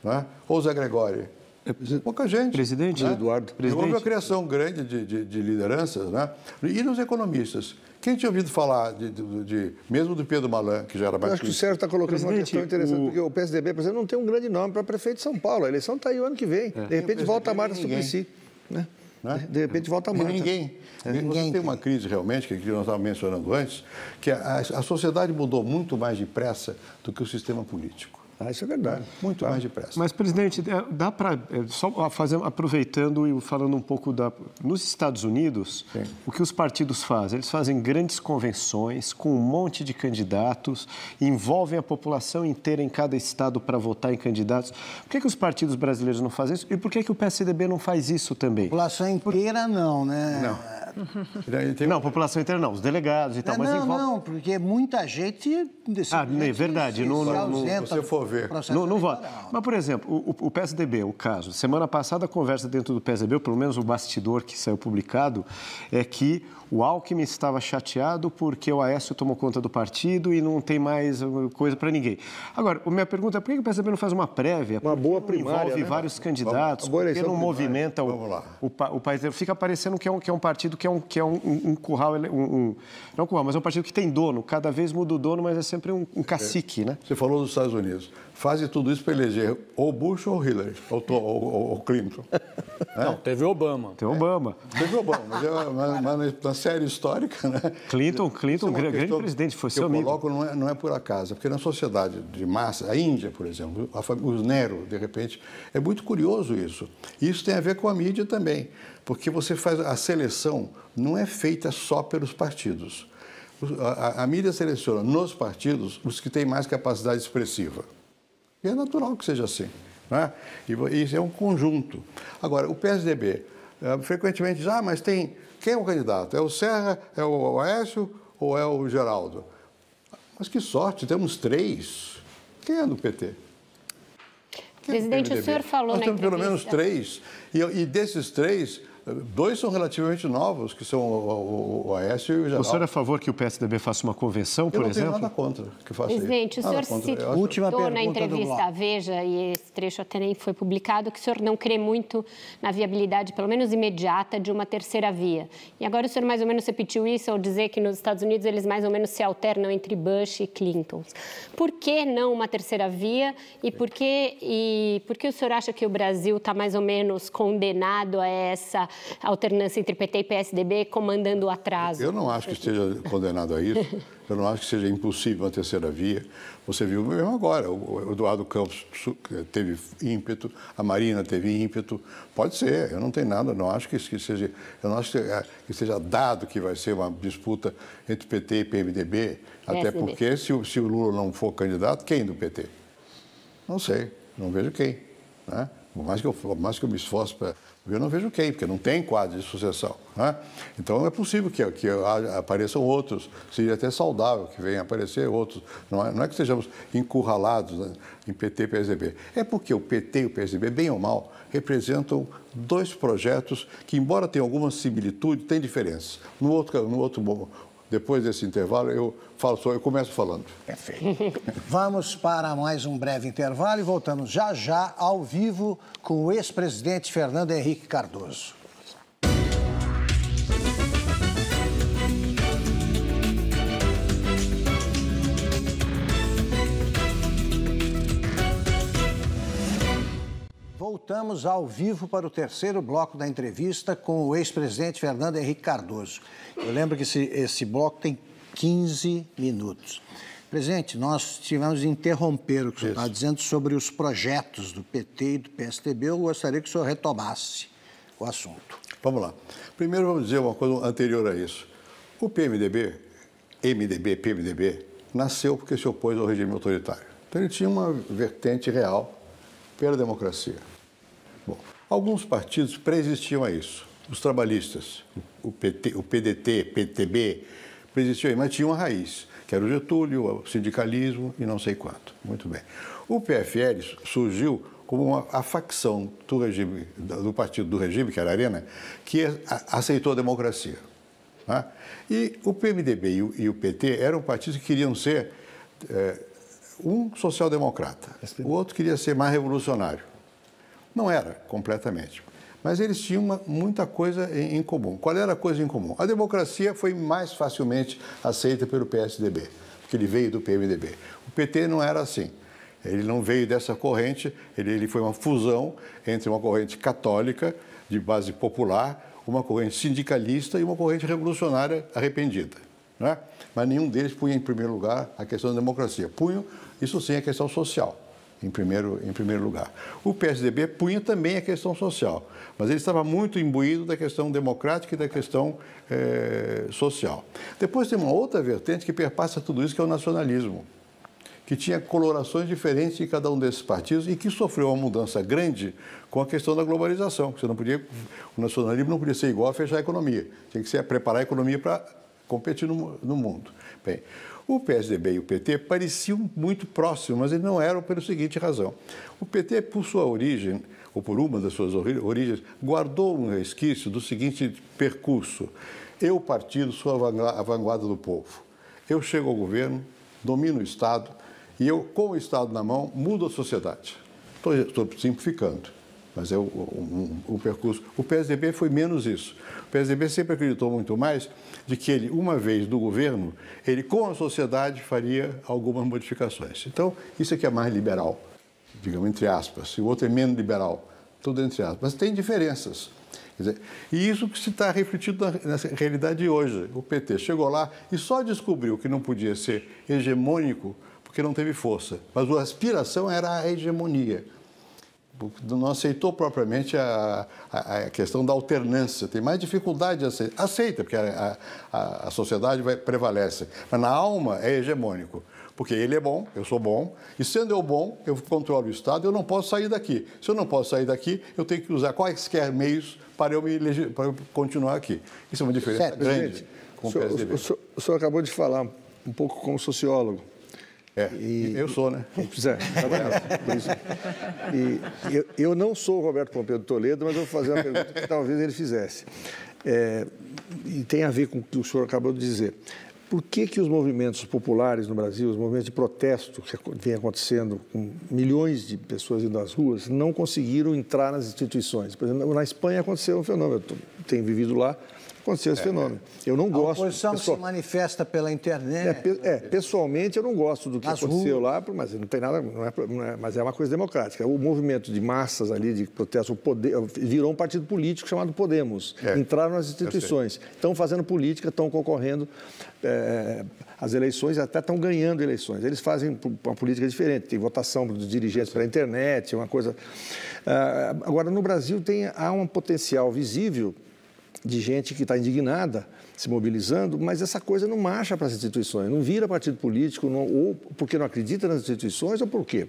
Né? Ou Zé Gregório. É, Pouca gente. Presidente, né? Eduardo. Presidente. Houve uma criação grande de, de, de, lideranças. Né? E nos economistas? Quem tinha ouvido falar, de, de mesmo do Pedro Malan, que já era mais... Eu acho que o Sérgio está colocando Presidente, uma questão interessante, o... porque o PSDB, por exemplo, não tem um grande nome para prefeito de São Paulo. A eleição está aí o ano que vem. É. De repente volta a Marta Suplicy. Né? Né? De repente volta a Marta. Ninguém. É. ninguém tem uma crise realmente, que nós estávamos mencionando antes, que a, a sociedade mudou muito mais depressa do que o sistema político. Ah, isso é verdade, muito tá. mais depressa. Mas, presidente, é, dá para, é, só fazer, aproveitando e falando um pouco da... Nos Estados Unidos, Sim. o que os partidos fazem? Eles fazem grandes convenções com um monte de candidatos, envolvem a população inteira em cada estado para votar em candidatos. Por que, que os partidos brasileiros não fazem isso? E por que, que o PSDB não faz isso também? A população inteira não, né? Não. Não, a população inteira não, os delegados e tal, é, não, mas envolve... Não, porque muita gente... Ah, é verdade. Se, não, se não, se não, se você for ver. Não, não vota. Mas, por exemplo, o, o PSDB, o caso. Semana passada, a conversa dentro do PSDB, pelo menos o bastidor que saiu publicado, é que o Alckmin estava chateado porque o Aécio tomou conta do partido e não tem mais coisa para ninguém. Agora, minha pergunta é por que o PSDB não faz uma prévia? Uma boa primária. Envolve né? vários candidatos, uma porque não primária. movimenta o, o, o, país. Fica parecendo que é um, que é um partido que é um, que é um, um, um curral, um, não um curral, mas é um partido que tem dono. Cada vez muda o dono, mas é sempre um, um cacique, é. né? Você falou dos Estados Unidos fazem tudo isso para eleger ou Bush ou Hillary, ou, ou, ou Clinton. Né? Não, teve Obama. Teve Obama. É, teve Obama, mas, é mas, mas, na série histórica... Né? Clinton, é Clinton é grande, grande presidente, foi seu amigo. Eu coloco, não é, não é por acaso, porque na sociedade de massa, a Índia, por exemplo, a, os Nero, de repente, é muito curioso isso. Isso tem a ver com a mídia também, porque você faz a seleção não é feita só pelos partidos. A, a, a mídia seleciona nos partidos os que têm mais capacidade expressiva. E é natural que seja assim. Né? E isso é um conjunto. Agora, o PSDB eh, frequentemente diz, ah, mas tem. Quem é o candidato? É o Serra, é o Aécio ou é o Geraldo? Mas que sorte, temos três. Quem é do PT? Quem Presidente, é do o senhor falou Nós na temos pelo menos três. E, e desses três, Dois são relativamente novos, que são o, o, o Aécio e o General. O senhor é a favor que o PSDB faça uma convenção, por exemplo? Eu não tenho nada contra que faça Presidente, isso. o senhor citou na entrevista à Veja, e esse trecho até nem foi publicado, que o senhor não crê muito na viabilidade, pelo menos imediata, de uma terceira via. E agora o senhor mais ou menos repetiu isso ao dizer que nos Estados Unidos eles mais ou menos se alternam entre Bush e Clinton. Por que não uma terceira via e por que, e por que o senhor acha que o Brasil está mais ou menos condenado a essa alternância entre PT e PSDB comandando o atraso. Eu não acho que esteja condenado a isso. Eu não acho que seja impossível uma terceira via. Você viu mesmo agora, o Eduardo Campos eh, teve ímpeto, a Marina teve ímpeto. Pode ser, eu não tenho nada, não acho que seja, eu não acho eh, que seja dado que vai ser uma disputa entre PT e PMDB, até porque se, se o Lula não for candidato, quem do PT? Não sei, não vejo quem. Né? Por mais que eu, mais que eu me esforce para eu não vejo quem, porque não tem quadro de sucessão. Né? Então é possível que, que apareçam outros, seria até saudável que venham aparecer outros. Não é, não é que sejamos encurralados né, em PT e PSDB. É porque o PT e o PSDB, bem ou mal, representam dois projetos que, embora tenham alguma similitude, têm diferenças. No outro, no outro depois desse intervalo, eu falo só, eu começo falando. Perfeito. Vamos para mais um breve intervalo e voltamos já já ao vivo com o ex-presidente Fernando Henrique Cardoso. Voltamos ao vivo para o terceiro bloco da entrevista com o ex-presidente Fernando Henrique Cardoso. Eu lembro que esse, esse bloco tem 15 minutos. Presidente, nós tivemos de interromper o que o senhor está dizendo sobre os projetos do PT e do PSDB. Eu gostaria que o senhor retomasse o assunto. Vamos lá. Primeiro, vamos dizer uma coisa anterior a isso. O PMDB, MDB, PMDB, nasceu porque se opôs ao regime autoritário. Então, ele tinha uma vertente real pela democracia. Alguns partidos preexistiam a isso. Os trabalhistas, o, PT, o PDT, PTB, preexistiam aí, mas tinham a raiz, que era o Getúlio, o sindicalismo e não sei quanto. Muito bem. O PFL surgiu como uma, a facção do regime, do partido do regime, que era a Arena, que aceitou a democracia. Né? E o PMDB e o, e o, PT eram partidos que queriam ser é, um social-democrata, o outro queria ser mais revolucionário. Não era, completamente. Mas eles tinham uma, muita coisa em, em comum. Qual era a coisa em comum? A democracia foi mais facilmente aceita pelo PSDB, porque ele veio do PMDB. O PT não era assim. Ele não veio dessa corrente, ele, ele foi uma fusão entre uma corrente católica, de base popular, uma corrente sindicalista e uma corrente revolucionária arrependida. Né? Mas nenhum deles punha em primeiro lugar a questão da democracia. Punham, isso sim, a questão social em primeiro, em primeiro lugar. O PSDB punha também a questão social, mas ele estava muito imbuído da questão democrática e da questão eh, social. Depois tem uma outra vertente que perpassa tudo isso, que é o nacionalismo, que tinha colorações diferentes de cada um desses partidos e que sofreu uma mudança grande com a questão da globalização. Você não podia, o nacionalismo não podia ser igual a fechar a economia, tinha que ser preparar a economia para competir no, no mundo. Bem, o PSDB e o PT pareciam muito próximos, mas eles não eram pela seguinte razão. O PT, por sua origem, ou por uma das suas origens, guardou um resquício do seguinte percurso. Eu, partido, sou a vanguarda do povo. Eu chego ao governo, domino o Estado e eu, com o Estado na mão, mudo a sociedade. Estou, estou simplificando mas é o, o, o, percurso. O PSDB foi menos isso. O PSDB sempre acreditou muito mais de que ele, uma vez do governo, ele com a sociedade faria algumas modificações. Então, isso aqui é, é mais liberal, digamos, entre aspas, e o outro é menos liberal, tudo entre aspas. Mas tem diferenças. Dizer, e isso que se está refletido na, na realidade de hoje. O PT chegou lá e só descobriu que não podia ser hegemônico porque não teve força, mas a aspiração era a hegemonia não aceitou propriamente a, a, a, questão da alternância, tem mais dificuldade de aceitar. Aceita, porque a, a, a sociedade vai, prevalece, mas na alma é hegemônico, porque ele é bom, eu sou bom, e sendo eu bom, eu controlo o Estado, eu não posso sair daqui. Se eu não posso sair daqui, eu tenho que usar quaisquer meios para eu, me, para eu continuar aqui. Isso é uma diferença certo, grande com o, o, o, o, senhor, o senhor acabou de falar um pouco como sociólogo é, e, eu sou, né? Precisa, é, por isso. E, eu, eu, não sou o Roberto Pompeu de Toledo, mas eu vou fazer uma pergunta que talvez ele fizesse. É, e tem a ver com o que o senhor acabou de dizer. Por que, que os movimentos populares no Brasil, os movimentos de protesto que vem acontecendo com milhões de pessoas indo às ruas, não conseguiram entrar nas instituições? Por exemplo, na Espanha aconteceu um fenômeno, eu tenho vivido lá, aconteceu esse é, fenômeno. É. Eu não gosto. A oposição pessoal... se manifesta pela internet. é, é né? pessoalmente eu não gosto do que As aconteceu ruas. lá, mas não tem nada, não é, não é, mas é uma coisa democrática. O movimento de massas ali de protesto, poder, virou um partido político chamado Podemos. Entraram nas instituições, estão fazendo política, estão concorrendo às eleições, até estão ganhando eleições. Eles fazem uma política diferente, tem votação dos dirigentes pela internet, uma coisa. Ah, agora, no Brasil tem, há um potencial visível de gente que está indignada, se mobilizando, mas essa coisa não marcha para as instituições, não vira partido político, não, ou porque não acredita nas instituições, ou por quê?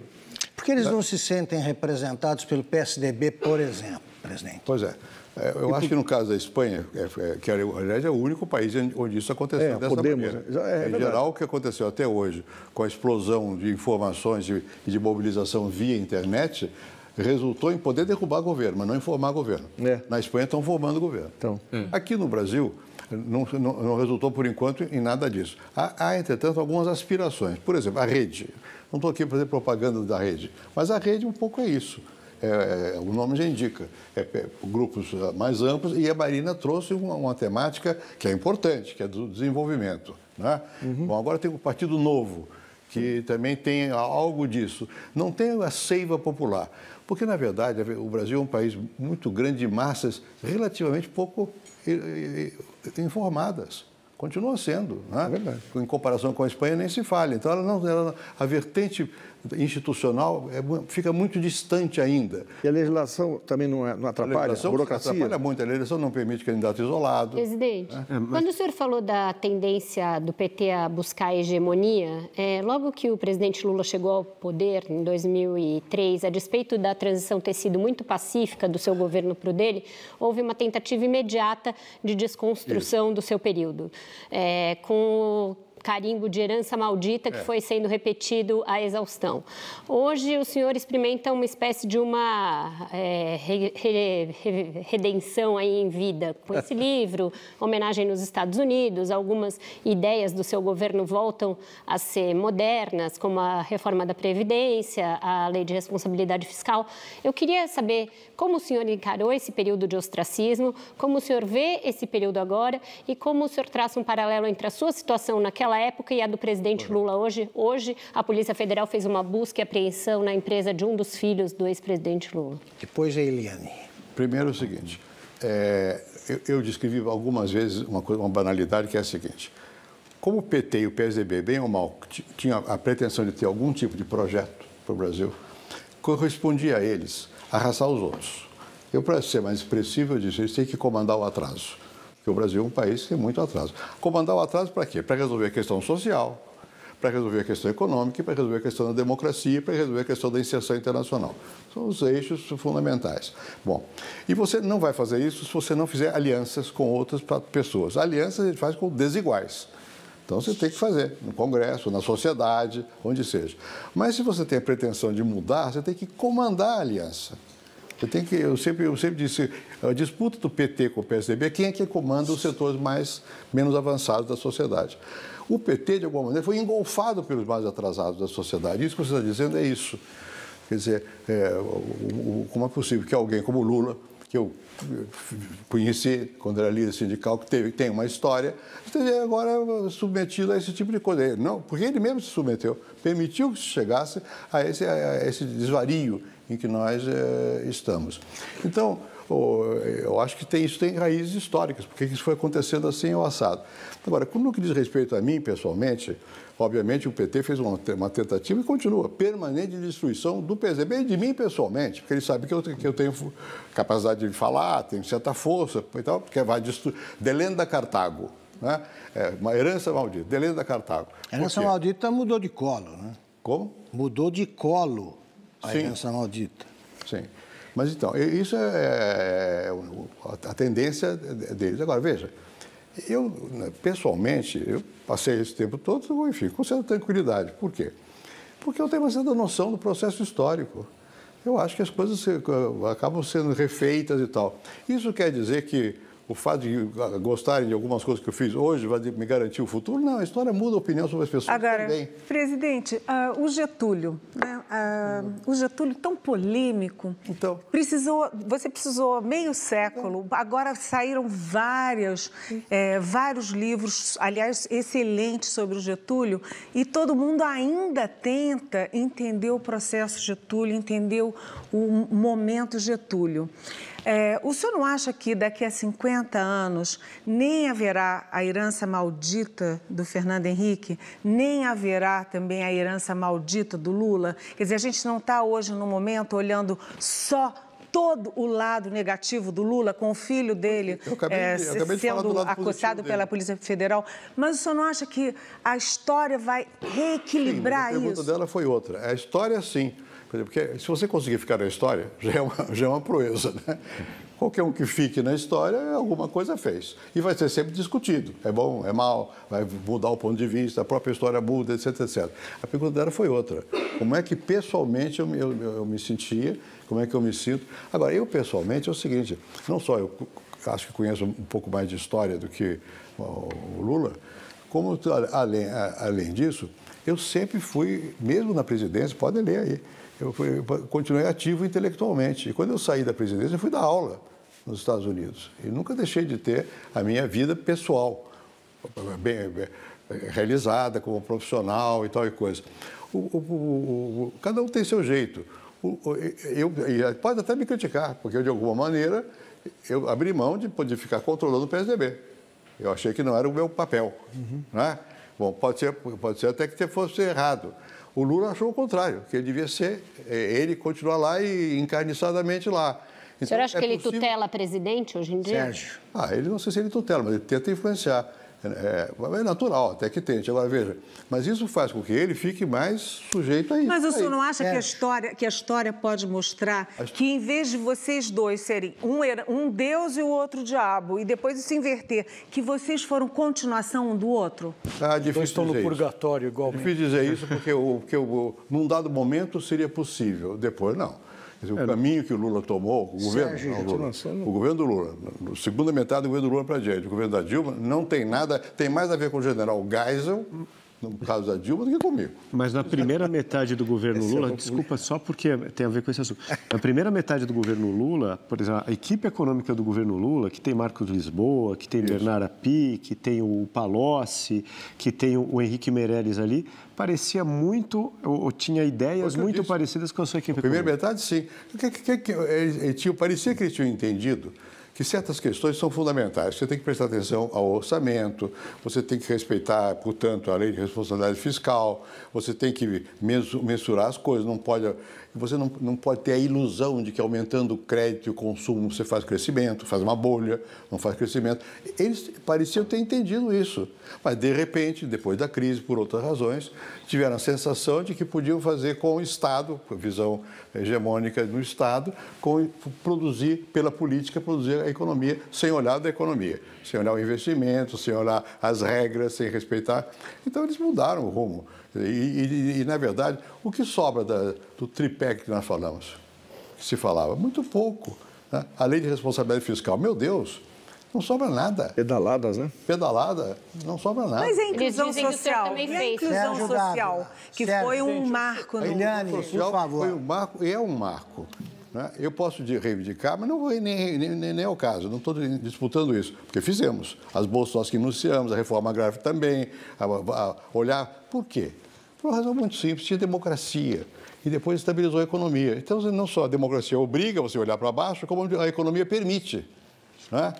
Porque eles não se sentem representados pelo PSDB, por exemplo, presidente. Pois é. é eu acho que no caso da Espanha, é, é, que aliás é o único país onde isso aconteceu é, dessa podemos, maneira. Né? É, é em geral, o que aconteceu até hoje, com a explosão de informações e de, de mobilização via internet, resultou em poder derrubar governo, mas não informar governo. É. Na Espanha estão formando governo. Então, é. Aqui no Brasil, não, não, não, resultou por enquanto em nada disso. Há, há, entretanto, algumas aspirações. Por exemplo, a rede. Não estou aqui para fazer propaganda da rede, mas a rede um pouco é isso. É, é, o nome já indica, é, é, grupos mais amplos, e a Marina trouxe uma, uma, temática que é importante, que é do desenvolvimento. Né? Uhum. Bom, agora tem o Partido Novo, que também tem algo disso. Não tem a seiva popular. Porque, na verdade, o Brasil é um país muito grande de massas relativamente pouco eh, eh, eh, informadas. Continua sendo. Né? É em comparação com a Espanha, nem se fala. Então, ela não, ela, a vertente institucional é, fica muito distante ainda. E a legislação também não, é, não atrapalha? A, legislação a burocracia? Atrapalha muito. A legislação não permite candidato isolado. Presidente, né? é, mas... quando o senhor falou da tendência do PT a buscar a hegemonia, é, logo que o presidente Lula chegou ao poder, em 2003, a despeito da transição ter sido muito pacífica do seu governo para o dele, houve uma tentativa imediata de desconstrução Isso. do seu período. É, com o carimbo de herança maldita que é. foi sendo repetido à exaustão. Hoje o senhor experimenta uma espécie de uma é, re, re, re, redenção aí em vida com esse livro, homenagem nos Estados Unidos, algumas ideias do seu governo voltam a ser modernas, como a reforma da Previdência, a lei de responsabilidade fiscal. Eu queria saber como o senhor encarou esse período de ostracismo, como o senhor vê esse período agora e como o senhor traça um paralelo entre a sua situação naquela naquela época e a do presidente uhum. Lula hoje. Hoje, a Polícia Federal fez uma busca e apreensão na empresa de um dos filhos do ex-presidente Lula. Depois a é Eliane. Primeiro é o seguinte, é, eu, eu, descrevi algumas vezes uma, coisa, uma banalidade que é a seguinte. Como o PT e o PSDB, bem ou mal, tinham a pretensão de ter algum tipo de projeto para o Brasil, correspondia a eles arrasar os outros. Eu, para ser mais expressivo, eu disse, eles têm que comandar o atraso o Brasil é um país que tem muito atraso. Comandar o atraso para quê? Para resolver a questão social, para resolver a questão econômica, para resolver a questão da democracia, para resolver a questão da inserção internacional. São os eixos fundamentais. Bom, e você não vai fazer isso se você não fizer alianças com outras pessoas. Alianças a gente faz com desiguais. Então você tem que fazer no Congresso, na sociedade, onde seja. Mas se você tem a pretensão de mudar, você tem que comandar a aliança. Eu tenho que, eu, sempre, eu sempre disse, a disputa do PT com o PSDB é quem é que comanda os setores mais, menos avançados da sociedade. O PT, de alguma maneira, foi engolfado pelos mais atrasados da sociedade. Isso que você está dizendo é isso. Quer dizer, é, o, o, como é possível que alguém como Lula, que eu conheci quando era líder sindical, que teve, tem uma história, esteja agora submetido a esse tipo de coisa. Não, porque ele mesmo se submeteu, permitiu que se chegasse a esse, a esse desvario em que nós é, estamos. Então, eu acho que tem, isso tem raízes históricas, porque isso foi acontecendo assim ao assado. Agora, no que diz respeito a mim, pessoalmente, obviamente o PT fez uma, uma tentativa e continua, permanente de destruição do PSDB e de mim pessoalmente, porque ele sabe que eu, que eu tenho capacidade de falar, tenho certa força e tal, porque vai destruir, delenda Cartago, né? É, uma herança maldita, delenda Cartago. A herança maldita mudou de colo, né? Como? Mudou de colo a herança maldita. Sim. Mas então, isso é, é a tendência deles. Agora, veja, eu, né, pessoalmente, eu passei esse tempo todo, enfim, com certa tranquilidade. Por quê? Porque eu tenho uma certa noção do processo histórico. Eu acho que as coisas acabam sendo refeitas e tal. Isso quer dizer que o fato de ah, gostarem de algumas coisas que eu fiz hoje vai me garantir o futuro? Não, a história muda a opinião sobre as pessoas Agora, também. presidente, uh, o Getúlio, né? uh, o Getúlio tão polêmico, então. precisou, você precisou meio século, agora saíram várias, é, vários livros, aliás, excelentes sobre o Getúlio, e todo mundo ainda tenta entender o processo Getúlio, entender o momento Getúlio. É, o senhor não acha que daqui a 50 anos nem haverá a herança maldita do Fernando Henrique, nem haverá também a herança maldita do Lula? Quer dizer, a gente não está hoje no momento olhando só todo o lado negativo do Lula com o filho dele acabei, é, sendo de pela Polícia Federal. Mas o senhor não acha que a história vai reequilibrar sim, a isso? A pergunta dela foi outra. A história, sim. Porque se você conseguir ficar na história, já é uma, já é uma proeza, né? Qualquer um que fique na história, alguma coisa fez. E vai ser sempre discutido. É bom, é mal, vai mudar o ponto de vista, a própria história muda, etc, etc. A pergunta dela foi outra. Como é que pessoalmente eu, eu, eu me sentia, como é que eu me sinto? Agora, eu pessoalmente é o seguinte, não só eu acho que conheço um pouco mais de história do que o Lula, como além, além disso, eu sempre fui, mesmo na presidência, pode ler aí, eu, fui, eu continuei ativo intelectualmente. E quando eu saí da presidência, eu fui dar aula nos Estados Unidos. E nunca deixei de ter a minha vida pessoal, bem, realizada como profissional e tal e coisa. O, o, o, cada um tem seu jeito. eu, pode até me criticar, porque eu, de alguma maneira eu abri mão de, de ficar controlando o PSDB. Eu achei que não era o meu papel. Uhum. Né? Bom, pode ser, pode ser até que fosse errado. O Lula achou o contrário, que ele devia ser, eh, ele continuar lá e encarniçadamente lá. Então, o senhor acha é que ele possível... tutela presidente hoje em dia? Sérgio. Ah, ele não sei se ele tutela, mas ele tenta influenciar. É, é, natural, até que tente. Agora, veja, mas isso faz com que ele fique mais sujeito a isso. Mas o senhor não acha é. que, a história, que a história pode mostrar que, em vez de vocês dois serem um, um Deus e o outro diabo, e depois isso inverter, que vocês foram continuação um do outro? Ah, difícil estão no purgatório igual. Difícil dizer isso, porque, o, porque o, num dado momento seria possível, depois não. Dizer, o é, caminho que o Lula tomou, o governo, não, Lula, o governo do Lula, segunda metade do governo do Lula para diante, o governo da Dilma, não tem nada, tem mais a ver com o general Geisel no caso da Dilma do que comigo. Mas na primeira metade do governo é Lula, desculpa só porque tem a ver com esse assunto. Na primeira metade do governo Lula, por exemplo, a equipe econômica do governo Lula, que tem Marcos Lisboa, que tem Isso. Bernardo Api, que tem o Palocci, que tem o Henrique Meirelles ali, parecia muito, ou, tinha ideias muito disse. parecidas com a sua equipe Na primeira metade, sim. Que, que, que, ele, ele eh, eh, tinha, parecia que eles tinham entendido que certas questões são fundamentais. Você tem que prestar atenção ao orçamento, você tem que respeitar, portanto, a lei de responsabilidade fiscal, você tem que mensurar as coisas, não pode você não, não pode ter a ilusão de que aumentando o crédito e o consumo você faz crescimento, faz uma bolha, não faz crescimento. Eles pareciam ter entendido isso, mas de repente, depois da crise, por outras razões, tiveram a sensação de que podiam fazer com o Estado, visão hegemônica do Estado, com produzir pela política, produzir a economia sem olhar da economia, sem olhar o investimento, sem olhar as regras, sem respeitar. Então eles mudaram o rumo. E, e, e na verdade, o que sobra da, do tripé que nós falamos, que se falava? Muito pouco. Né? A lei de responsabilidade fiscal, meu Deus, não sobra nada. Pedaladas, né? Pedalada, não sobra nada. Mas a é inclusão social, é que a inclusão social, que Sérgio, foi um gente, marco no... Eliane, por favor. Foi um marco, é um marco. Né? Eu posso reivindicar, mas não vou, nem, nem, nem é o caso, não estou disputando isso, porque fizemos. As bolsas nós que anunciamos, a reforma agrária também, a, a, olhar. Por quê? Por uma razão muito simples, tinha democracia e depois estabilizou a economia. Então, não só a democracia obriga você a olhar para baixo, como a economia permite. Né?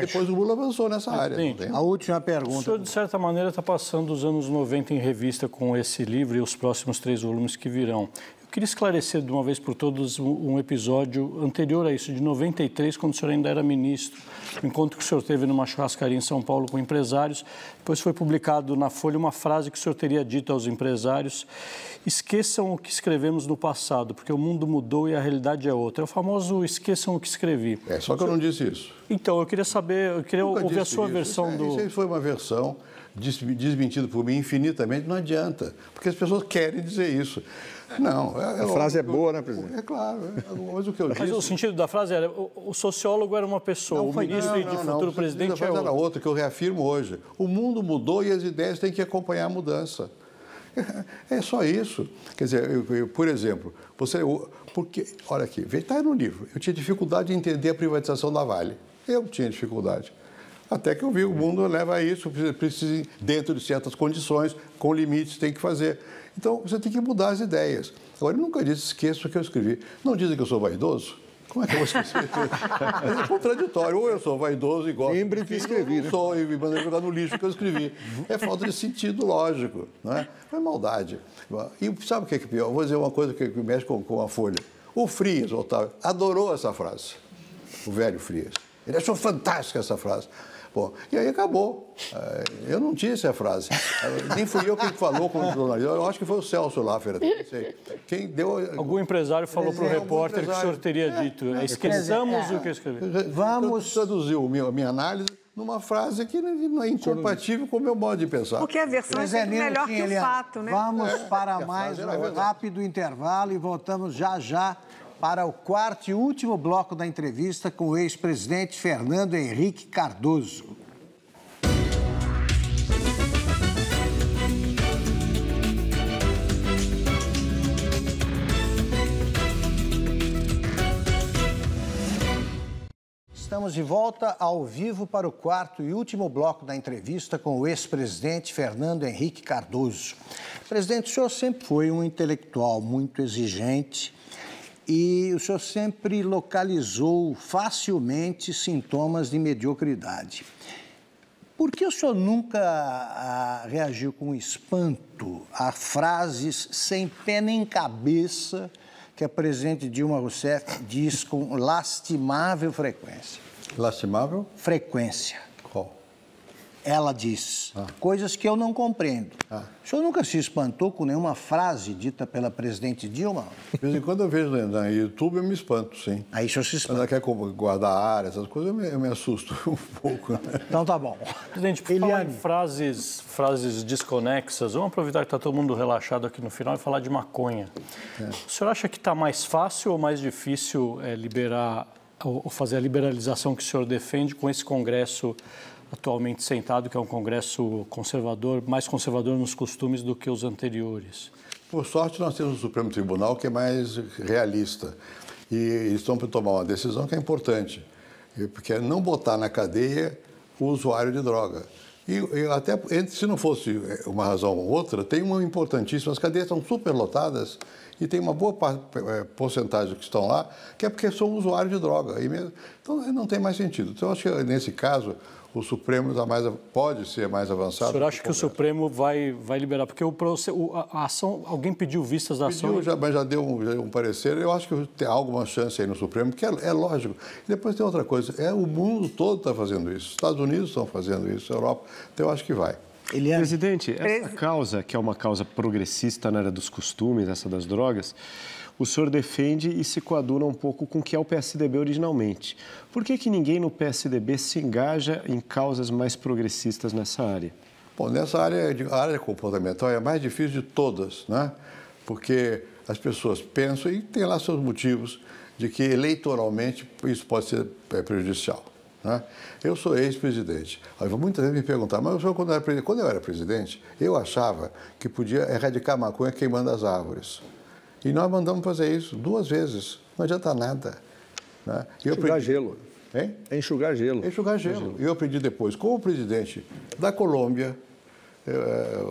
Depois o Lula avançou nessa é, área. A última pergunta. O senhor, de certa maneira, está passando os anos 90 em revista com esse livro e os próximos três volumes que virão queria esclarecer de uma vez por todas um episódio anterior a isso, de 93, quando o senhor ainda era ministro. Um encontro que o senhor teve numa churrascaria em São Paulo com empresários. Depois foi publicado na Folha uma frase que o senhor teria dito aos empresários: esqueçam o que escrevemos no passado, porque o mundo mudou e a realidade é outra. É o famoso esqueçam o que escrevi. É, só que eu não disse isso. Então, eu queria saber, eu queria Nunca ouvir a sua isso. versão isso é, do. Isso foi uma versão desmentido por mim infinitamente, não adianta, porque as pessoas querem dizer isso. Não, é, é a frase é boa, né, presidente? É claro, mas é, é o que eu disse... Mas o sentido da frase era, o, o sociólogo era uma pessoa, não, foi, o ministro não, não, de futuro presidente da frase era, outra, outro, que eu reafirmo hoje. O mundo mudou e as ideias têm que acompanhar a mudança. É só isso. Quer dizer, eu, eu, por exemplo, você... porque, olha aqui, está no livro. Eu tinha dificuldade de entender a privatização da Vale. Eu tinha dificuldade. Até que eu vi o mundo leva a isso, precisa, dentro de certas condições, com limites, tem que fazer. Então, você tem que mudar as ideias. Agora, eu nunca disse esqueça o que eu escrevi. Não dizem que eu sou vaidoso? Como é que eu vou esquecer? é contraditório. Ou eu sou vaidoso e gosto. Lembre que escrevi. Não né? sou e me mandei jogar no lixo que eu escrevi. É falta de sentido lógico, não é? Não é maldade. E sabe o é que é pior? Vou dizer uma coisa que mexe com, com a folha. O Frias, Otávio, adorou essa frase. O velho Frias. Ele achou fantástica essa frase. Pô, e aí acabou. É, eu não tinha essa frase. É, nem fui eu quem falou com o jornalista. Eu acho que foi o Celso Láfera. Quem deu. Algum empresário falou para o repórter empresário. que o senhor teria é, é. dito. É, esqueçamos é, o que eu escrevi. Vamos. Traduziu a minha análise numa frase que não é incompatível com o meu modo de pensar. Porque a versão é melhor que o fato, né? Vamos para mais um rápido intervalo e voltamos já já para o quarto e último bloco da entrevista com o ex-presidente Fernando Henrique Cardoso. Estamos de volta ao vivo para o quarto e último bloco da entrevista com o ex-presidente Fernando Henrique Cardoso. Presidente, o senhor sempre foi um intelectual muito exigente e o senhor sempre localizou facilmente sintomas de mediocridade. Por que o senhor nunca ah, reagiu com espanto a frases sem pé nem cabeça que a presidente Dilma Rousseff diz com lastimável frequência? Lastimável? Frequência. Ela diz ah. coisas que eu não compreendo. Ah. O senhor nunca se espantou com nenhuma frase dita pela presidente Dilma? De vez em quando eu vejo no né, YouTube eu me espanto, sim. Aí o senhor se espanta. Ela quer guardar área, essas coisas, eu me, eu me assusto um pouco. Né? Então tá bom. Presidente, por Eliane. falar em frases, frases desconexas, vamos aproveitar que está todo mundo relaxado aqui no final e falar de maconha. É. O senhor acha que está mais fácil ou mais difícil é, liberar ou fazer a liberalização que o senhor defende com esse Congresso atualmente sentado, que é um Congresso conservador, mais conservador nos costumes do que os anteriores. Por sorte, nós temos o Supremo Tribunal, que é mais realista. E eles estão para tomar uma decisão que é importante, porque é não botar na cadeia o usuário de droga. E, e, até se não fosse eh, uma razão ou outra, tem uma importantíssima. As cadeias estão superlotadas e tem uma boa eh, porcentagem que estão lá, que é porque são usuários de droga. E mesmo, então não tem mais sentido. Então, eu acho que nesse caso, o Supremo está mais, pode ser mais avançado. O senhor acha que o Supremo vai, vai liberar? Porque o, a ação, alguém pediu vistas da pediu, ação? Já, mas já deu, um, já deu um parecer. Eu acho que tem alguma chance aí no Supremo, que é, é lógico. E depois tem outra coisa, é o mundo todo está fazendo isso. Os Estados Unidos estão fazendo isso, a Europa. Então eu acho que vai. É... Presidente, essa causa, que é uma causa progressista na área dos costumes, essa das drogas, o senhor defende e se coaduna um pouco com o que é o PSDB originalmente. Por que, que ninguém no PSDB se engaja em causas mais progressistas nessa área? Bom, nessa área, a área comportamental é a mais difícil de todas, né? Porque as pessoas pensam e tem lá seus motivos de que eleitoralmente isso pode ser é, prejudicial. Né? Eu sou ex-presidente. Muita gente me perguntar, mas quando, eu era, quando eu era presidente, eu achava que podia erradicar maconha queimando as árvores. E nós mandamos fazer isso duas vezes. Não adianta nada. Né? Enxugar aprendi... gelo. Hein? enxugar gelo. Enxugar gelo. E eu aprendi depois, com o presidente da Colômbia, eh,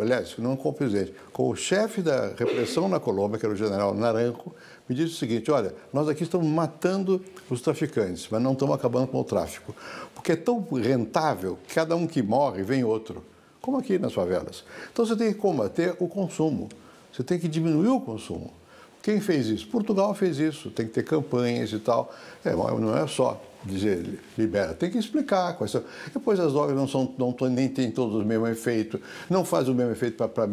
aliás, não o presidente, o chefe da repressão na Colômbia, que era o general Naranco, me disse o seguinte: olha, nós aqui estamos matando os traficantes, mas não estamos acabando com o tráfico. Porque é tão rentável, cada um que morre vem outro, como aqui nas favelas. Então você tem que combater o consumo. Você tem que diminuir o consumo. Quem fez isso? Portugal fez isso, tem que ter campanhas e tal. É, não é só dizer libera, tem que explicar quais são. Depois as drogas não são, não, nem têm todos o mesmo efeito, não faz o mesmo efeito para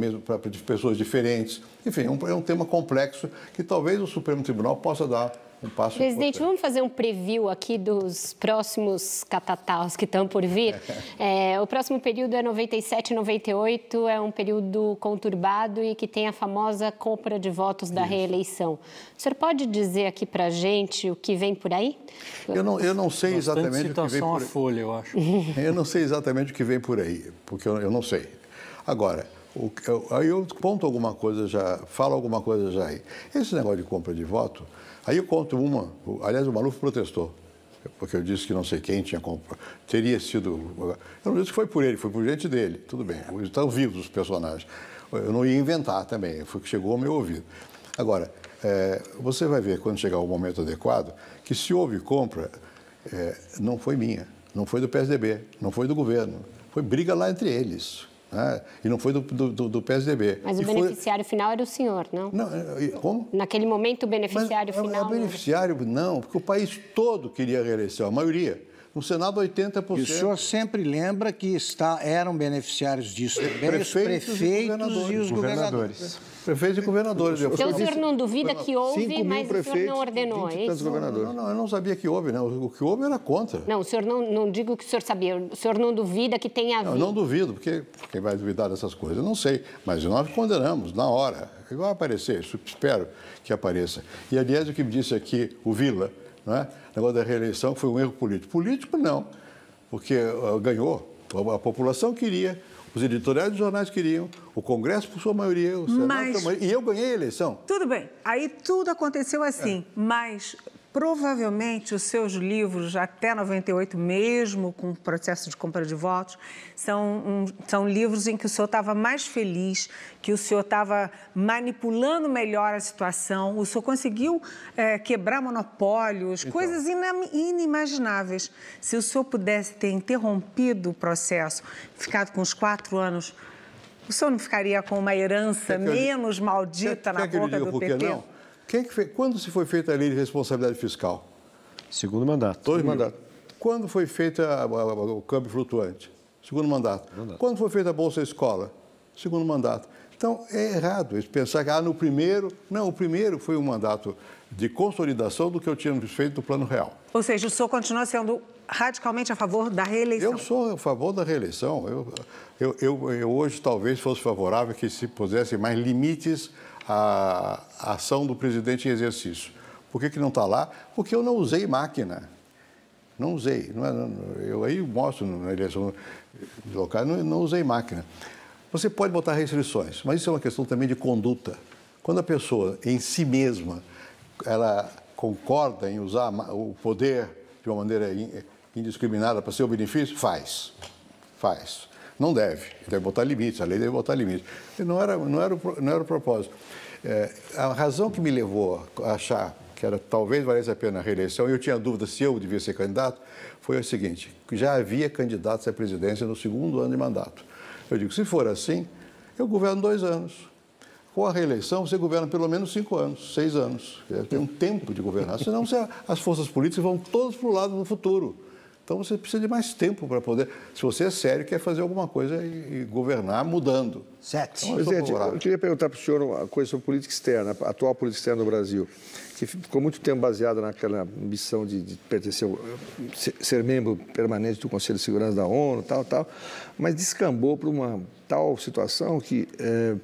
pessoas diferentes. Enfim, é um, é um tema complexo que talvez o Supremo Tribunal possa dar um passo Presidente, vamos fazer um preview aqui dos próximos catataus que estão por vir. é, o próximo período é 97 e 98, é um período conturbado e que tem a famosa compra de votos da Isso. reeleição. O senhor pode dizer aqui para gente o que vem por aí? Eu não, eu não sei Bastante exatamente o que vem por aí. Folha, eu acho. eu não sei exatamente o que vem por aí, porque eu, eu não sei. Agora, aí eu, eu conto alguma coisa já, falo alguma coisa já aí. Esse negócio de compra de voto Aí eu conto uma, aliás, o Maluf protestou, porque eu disse que não sei quem tinha comprado, teria sido. Eu não disse que foi por ele, foi por gente dele, tudo bem, estão vivos os personagens. Eu não ia inventar também, foi o que chegou ao meu ouvido. Agora, é, você vai ver quando chegar o momento adequado que se houve compra, é, não foi minha, não foi do PSDB, não foi do governo, foi briga lá entre eles. Né? E não foi do, do, do PSDB. Mas e o beneficiário final era o senhor, não? Não, é, é, como? Naquele momento o beneficiário Mas, é, final. O né? beneficiário não, porque o país todo queria reeleição, a maioria. No Senado, 80%. E o senhor sempre lembra que está, eram beneficiários disso também prefeitos os prefeitos e os governadores. E governadores. Prefeitos e governadores. então, o senhor não duvida que houve, mas o senhor não ordenou, é isso? Não, não, não, eu não sabia que houve, né? O que houve era contra. Não, o senhor não, não digo que o senhor sabia, o senhor não duvida que tenha havido. Não, eu não duvido, porque quem vai duvidar dessas coisas, eu não sei. Mas nós condenamos na hora. Igual aparecer, espero que apareça. E, aliás, o que me disse aqui o Vila, é? O negócio da reeleição foi um erro político. Político, não, porque ah, ganhou. A, a população queria, os editoriais dos jornais queriam, o Congresso, por sua maioria, o Senado, mas... e eu ganhei a eleição. Tudo bem, aí tudo aconteceu assim, é. mas provavelmente os seus livros, até 98 mesmo, com o processo de compra de votos, são, um, são livros em que o senhor estava mais feliz, que o senhor estava manipulando melhor a situação, o senhor conseguiu é, quebrar monopólios, então. coisas inimagináveis. Se o senhor pudesse ter interrompido o processo, ficado com os quatro anos, o senhor não ficaria com uma herança que menos que maldita que na boca do PT? Não? Quem que fez, quando se foi feita a lei de responsabilidade fiscal? Segundo mandato. Dois mandatos. Quando foi feita a, a, a, o câmbio flutuante? Segundo mandato. mandato. Quando foi feita a Bolsa Escola? Segundo mandato. Então, é errado pensar que ah, no primeiro. Não, o primeiro foi um mandato de consolidação do que eu tinha feito do Plano Real. Ou seja, o senhor continua sendo radicalmente a favor da reeleição? Eu sou a favor da reeleição. Eu, eu, eu, eu hoje talvez fosse favorável que se pusessem mais limites a, ação do presidente em exercício. Por que, que não está lá? Porque eu não usei máquina. Não usei. Não é, não, eu aí mostro na eleição local, não, não usei máquina. Você pode botar restrições, mas isso é uma questão também de conduta. Quando a pessoa em si mesma ela concorda em usar o poder de uma maneira indiscriminada para seu benefício, faz. Faz. Não deve. Deve botar limites. A lei deve botar limites. Não era, não era, não era o propósito. É, a razão que me levou a achar que era talvez valesse a pena a reeleição, e eu tinha dúvida se eu devia ser candidato, foi o seguinte: já havia candidatos à presidência no segundo ano de mandato. Eu digo, se for assim, eu governo dois anos. Com a reeleição, você governa pelo menos cinco anos, seis anos. Tem um tempo de governar, senão você, as forças políticas vão todas para o lado do futuro. Então você precisa de mais tempo para poder. Se você é sério, quer fazer alguma coisa e, governar mudando. Sete. Então, Presidente, eu, eu queria perguntar para o senhor uma coisa sobre política externa, a atual política externa do Brasil, que ficou muito tempo baseada naquela ambição de, de pertencer, ser membro permanente do Conselho de Segurança da ONU, tal, tal, mas descambou para uma tal situação que. É,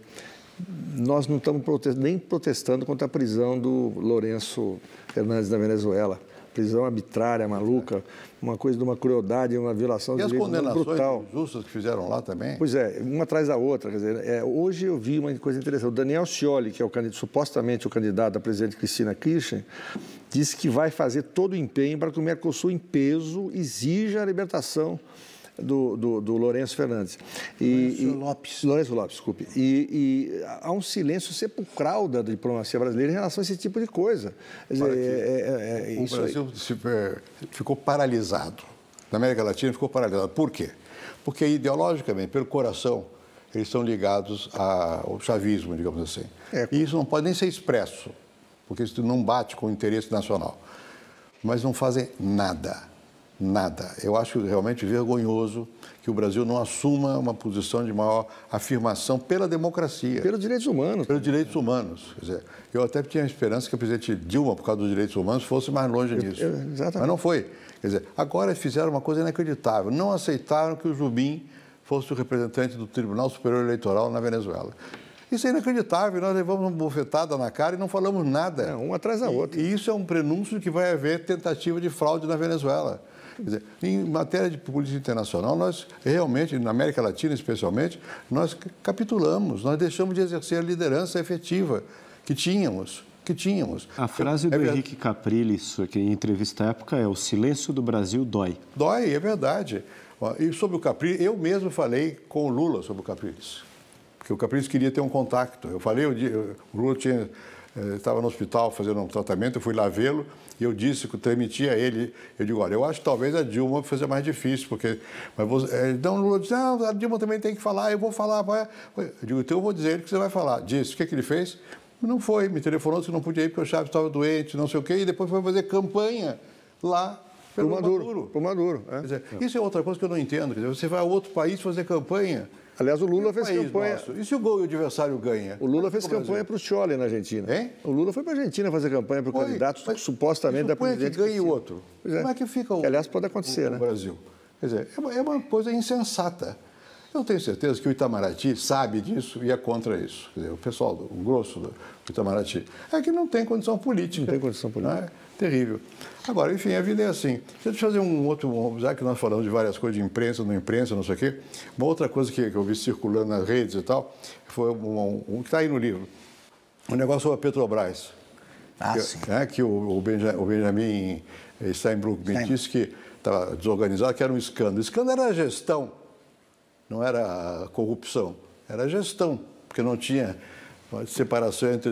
nós não estamos protestando, nem protestando contra a prisão do Lourenço Fernandes da Venezuela prisão arbitrária, maluca, uma coisa de uma crueldade, uma violação de direitos brutal. E as condenações justas que fizeram lá também? Pois é, uma atrás da outra. Quer dizer, é, hoje eu vi uma coisa interessante. O Daniel Scioli, que é o candidato, supostamente o candidato da presidente Cristina Kirchner, disse que vai fazer todo o empenho para que o Mercosul, em peso, exija a libertação do, do, do Lourenço Fernandes. E, Lourenço Lopes. Lourenço Lopes, desculpe. E, e, há um silêncio sepulcral da diplomacia brasileira em relação a esse tipo de coisa. Dizer, é, é, é, é, o Brasil ficou paralisado. Na América Latina ficou paralisado. Por quê? Porque ideologicamente, pelo coração, eles são ligados ao chavismo, digamos assim. É. E isso não pode nem ser expresso, porque isso não bate com o interesse nacional. Mas não fazem nada nada. Eu acho realmente vergonhoso que o Brasil não assuma uma posição de maior afirmação pela democracia. Pelos direitos humanos. Pelos direitos humanos. Quer dizer, eu até tinha a esperança que o presidente Dilma, por causa dos direitos humanos, fosse mais longe nisso. Eu, eu, exatamente. Mas não foi. Quer dizer, agora fizeram uma coisa inacreditável. Não aceitaram que o Jubim fosse o representante do Tribunal Superior Eleitoral na Venezuela. Isso é inacreditável. Nós levamos uma bofetada na cara e não falamos nada. É, um atrás da outra. E isso é um prenúncio de que vai haver tentativa de fraude na Venezuela. Dizer, em matéria de política internacional, nós realmente, na América Latina especialmente, nós capitulamos, nós deixamos de exercer a liderança efetiva que tínhamos que tínhamos. A frase do é Henrique Caprilli, que em entrevista à época, é o silêncio do Brasil dói. Dói, é verdade. E sobre o Caprilli, eu mesmo falei com o Lula sobre o Caprilli. Porque o Caprilli queria ter um contato. Eu falei, o Lula tinha eh, estava no hospital fazendo um tratamento, eu fui lá vê-lo e eu disse que transmitia a ele. Eu digo, olha, eu acho que talvez a Dilma fosse mais difícil, porque. Mas você, eh, então Lula disse, não, a Dilma também tem que falar, eu vou falar. Vai. Eu digo, então eu vou dizer ele que você vai falar. Disse, o que, é que ele fez? Não foi, me telefonou que não podia ir porque o Chaves estava doente, não sei o quê, e depois foi fazer campanha lá pelo Maduro. Maduro. Maduro é. Dizer, Isso é outra coisa que eu não entendo. Dizer, você vai a outro país fazer campanha Aliás, o Lula fez campanha. Nosso? E se o gol e o adversário ganha? O Lula fez campanha para o Scioli na Argentina. Hein? O Lula foi para a Argentina fazer campanha para o candidato mas, supostamente da presidente. que o outro. É. Como é que fica o. Que, aliás, pode acontecer, o, né? No Brasil. Quer dizer, é uma, é uma coisa insensata. Eu tenho certeza que o Itamaraty sabe disso e é contra isso. Dizer, o pessoal, o grosso do Itamaraty, é que não tem condição política. Não tem condição política. É? Terrível. Agora, enfim, a vida é assim. Deixa eu fazer um outro, já que nós falamos de várias coisas, de imprensa, não imprensa, não sei o quê, uma outra coisa que, que eu vi circulando nas redes e tal, foi um, um que está aí no livro, um negócio sobre é a Petrobras. Ah, que, sim. Né, que o, o, Benja, o Benjamin Steinbrück me disse que estava desorganizado, que era um escândalo. O escândalo era a gestão, não era a corrupção, era a gestão, porque não tinha separação entre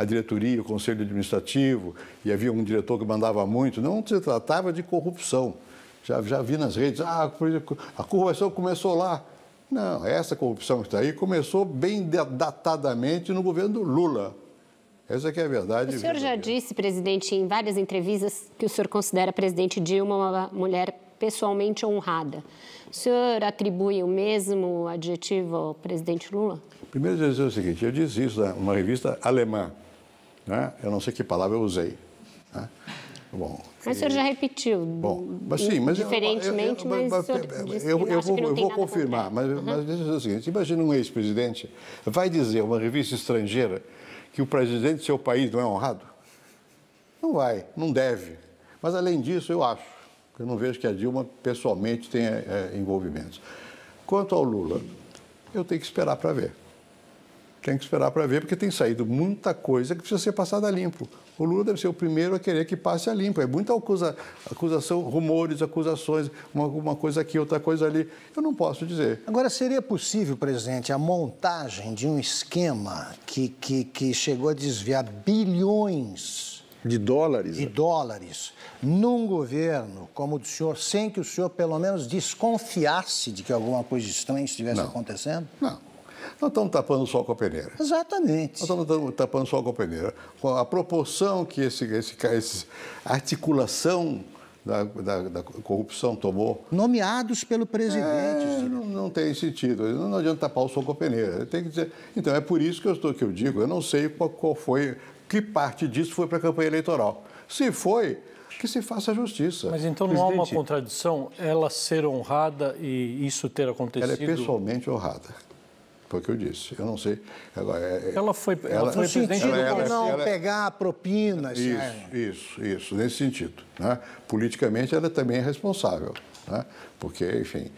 a diretoria, o conselho administrativo, e havia um diretor que mandava muito, não se tratava de corrupção. Já, já vi nas redes, ah, a corrupção começou lá. Não, essa corrupção que está aí começou bem datadamente no governo Lula. Essa que é a verdade. O senhor já disse, presidente, em várias entrevistas, que o senhor considera a presidente Dilma uma mulher pessoalmente honrada. O senhor atribui o mesmo adjetivo ao presidente Lula? Primeiro, eu dizer o seguinte: eu disse isso numa revista alemã. Né? Eu não sei que palavra eu usei. Né? Bom, mas e... o senhor já repetiu. Bom, mas sim, mas diferentemente, eu, eu, eu, mas eu, eu, vou, eu vou confirmar, mas, uhum. mas deixa eu o seguinte: imagina um ex-presidente vai dizer a uma revista estrangeira que o presidente do seu país não é honrado? Não vai, não deve. Mas além disso, eu acho, eu não vejo que a Dilma pessoalmente tenha é, envolvimentos. Quanto ao Lula, eu tenho que esperar para ver tem que esperar para ver, porque tem saído muita coisa que precisa ser passada a limpo. O Lula deve ser o primeiro a querer que passe a limpo. É muita acusa, acusação, rumores, acusações, uma, uma coisa aqui, outra coisa ali. Eu não posso dizer. Agora, seria possível, presidente, a montagem de um esquema que, que, que chegou a desviar bilhões de dólares. De dólares. Num governo como o do senhor, sem que o senhor pelo menos desconfiasse de que alguma coisa estranha estivesse não. acontecendo? Não. Nós estamos tapando o sol com a peneira. Exatamente. Nós estamos tapando o sol com a peneira. Com a proporção que esse, esse, esse articulação da, da, da, corrupção tomou. Nomeados pelo presidente. É, não, não, tem sentido. Não, adianta tapar o sol com a peneira. Tem que dizer. Então, é por isso que eu, estou, que eu digo, eu não sei qual, qual foi, que parte disso foi para a campanha eleitoral. Se foi, que se faça justiça. Mas então não Presidente, há uma contradição ela ser honrada e isso ter acontecido? Ela é pessoalmente honrada. Foi o que eu disse. Eu não sei. Ela, é, é, ela foi, ela, ela foi no presidente ela, é ela, não é pegar propinas. Isso, isso, isso, nesse sentido. Né? Politicamente, ela também é responsável, né? porque, enfim,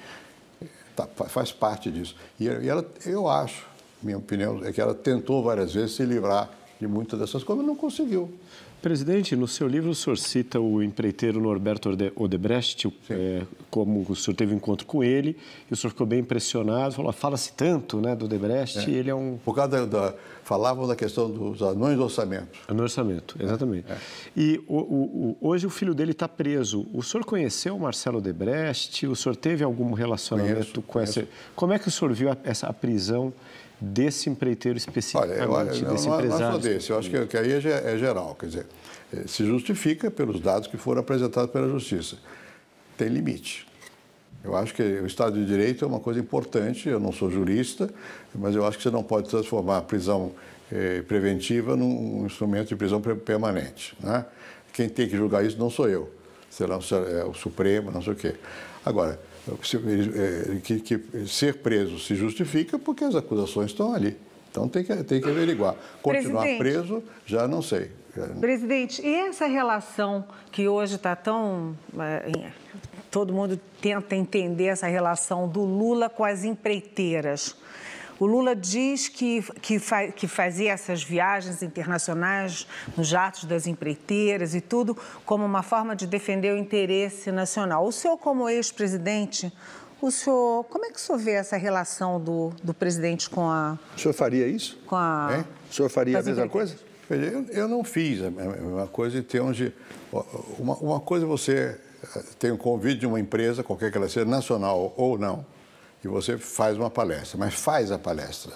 tá, faz parte disso. E, ela, eu acho, minha opinião, é que ela tentou várias vezes se livrar de muitas dessas coisas, mas não conseguiu. Presidente, no seu livro o senhor cita o empreiteiro Norberto Odebrecht, é, como o senhor teve um encontro com ele, e o senhor ficou bem impressionado, falou, ah, fala-se tanto né, do Odebrecht, é. ele é um... Por causa da, da... Falavam da questão dos anões do orçamento. Anões orçamento, exatamente. É. E o, o, o, hoje o filho dele está preso. O senhor conheceu o Marcelo Odebrecht? O senhor teve algum relacionamento conheço, com conheço. essa... Como é que o senhor viu a, essa a prisão desse empreiteiro especificamente, olha, olha, desse não, é empresário? Não só desse, eu acho que, que aí é, é geral, quer dizer, eh, se justifica pelos dados que foram apresentados pela Justiça. Tem limite. Eu acho que o Estado de Direito é uma coisa importante, eu não sou jurista, mas eu acho que você não pode transformar a prisão eh, preventiva num instrumento de prisão permanente. Né? Quem tem que julgar isso não sou eu, será o, é, o Supremo, não sei o quê. Agora, é é, é, que, que ser preso se justifica porque as acusações estão ali. Então tem que, tem que averiguar. Continuar Presidente, preso, já não sei. Presidente, e essa relação que hoje está tão. Todo mundo tenta entender essa relação do Lula com as empreiteiras. O Lula diz que, que, fa, que fazia essas viagens internacionais nos jatos das empreiteiras e tudo como uma forma de defender o interesse nacional. O senhor, como ex-presidente, o senhor, como é que o senhor vê essa relação do, do presidente com a... O senhor faria isso? Com a... É. O senhor faria a mesma coisa? Eu, eu, não fiz a é, mesma é, é coisa em termos de... Uma, uma coisa você eh, tem um convite de uma empresa, qualquer que ela seja, nacional ou não, que você faz uma palestra, mas faz a palestra.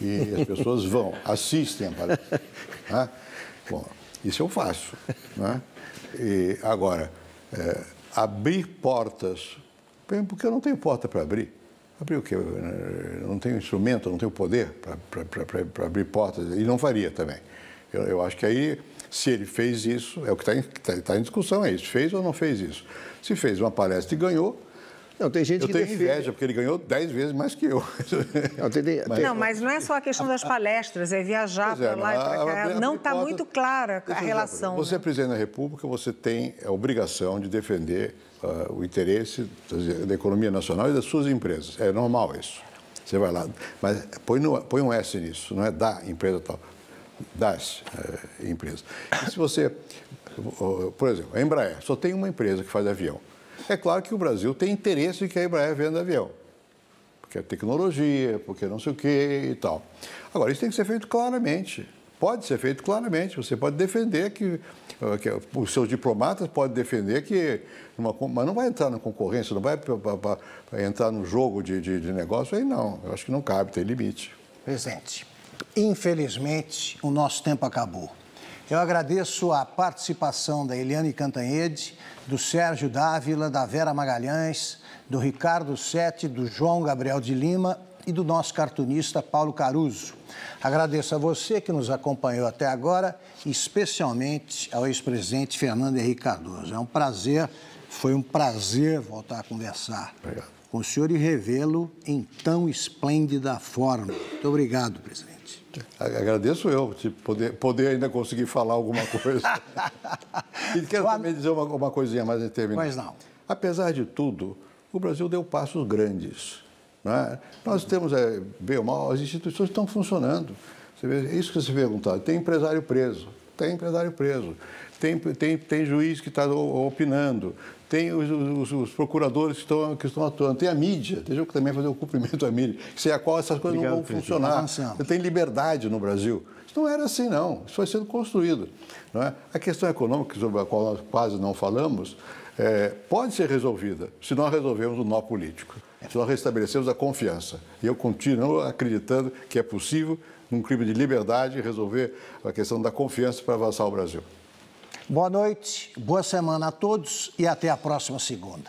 E as pessoas vão, assistem a palestra. Né? Bom, isso eu faço. Né? E agora, é, abrir portas, porque eu não tenho porta para abrir. Abrir o quê? Eu não tenho instrumento, não tenho poder para abrir portas. E não faria também. Eu, eu, acho que aí, se ele fez isso, é o que está em, tá, tá em discussão, é isso. Fez ou não fez isso? Se fez uma palestra e ganhou, não, tem gente eu que tenho defende... inveja, porque ele ganhou 10 vezes mais que eu. Não, tem, tem... não, mas não é só a questão ah, das ah, palestras, é viajar para é, lá e para cá. não está muito clara a relação. Dizer, você é né? presidente da República, você tem a obrigação de defender uh, o interesse da economia nacional e das suas empresas. É normal isso. Você vai lá. Mas põe, no, põe um S nisso, não é da empresa tal, das uh, empresas. E se você, por exemplo, a Embraer só tem uma empresa que faz avião. É claro que o Brasil tem interesse em que a Embraer venda avião, porque é tecnologia, porque não sei o quê e tal. Agora, isso tem que ser feito claramente. Pode ser feito claramente. Você pode defender que, eh, que os seus diplomatas podem defender que, uma, mas não vai entrar na concorrência, não vai pra, pra, pra entrar no jogo de, de, de negócio. Aí não, eu acho que não cabe, tem limite. Presidente, infelizmente o nosso tempo acabou. Eu agradeço a participação da Eliane Cantanhede, do Sérgio Dávila, da Vera Magalhães, do Ricardo Sete, do João Gabriel de Lima e do nosso cartunista Paulo Caruso. Agradeço a você que nos acompanhou até agora, especialmente ao ex-presidente Fernando Henrique Cardoso. É um prazer, foi um prazer voltar a conversar Obrigado. com o senhor e revê-lo em tão esplêndida forma. Muito obrigado, presidente. Agradeço eu, tipo, poder, poder ainda conseguir falar alguma coisa. e quero também dizer uma, uma coisinha mais determinada. Mas não. Apesar de tudo, o Brasil deu passos grandes. É? Nós temos, é, bem ou mal, as instituições estão funcionando. Você vê, é isso que você perguntava, tem empresário preso. Tem empresário preso tem, tem, tem juiz que está opinando, tem os, os, os, procuradores que estão, que estão atuando, tem a mídia, deixa eu também fazer o um cumprimento à mídia, sem a qual essas coisas Obrigado, não vão funcionar. Tá Você tem liberdade no Brasil. Isso não era assim, não. Isso foi sendo construído. Não é? A questão econômica, sobre a qual nós quase não falamos, é, pode ser resolvida se nós resolvermos o nó político, se nós restabelecemos a confiança. E eu continuo acreditando que é possível, num crime de liberdade, resolver a questão da confiança para avançar o Brasil. Boa noite, boa semana a todos e até a próxima segunda.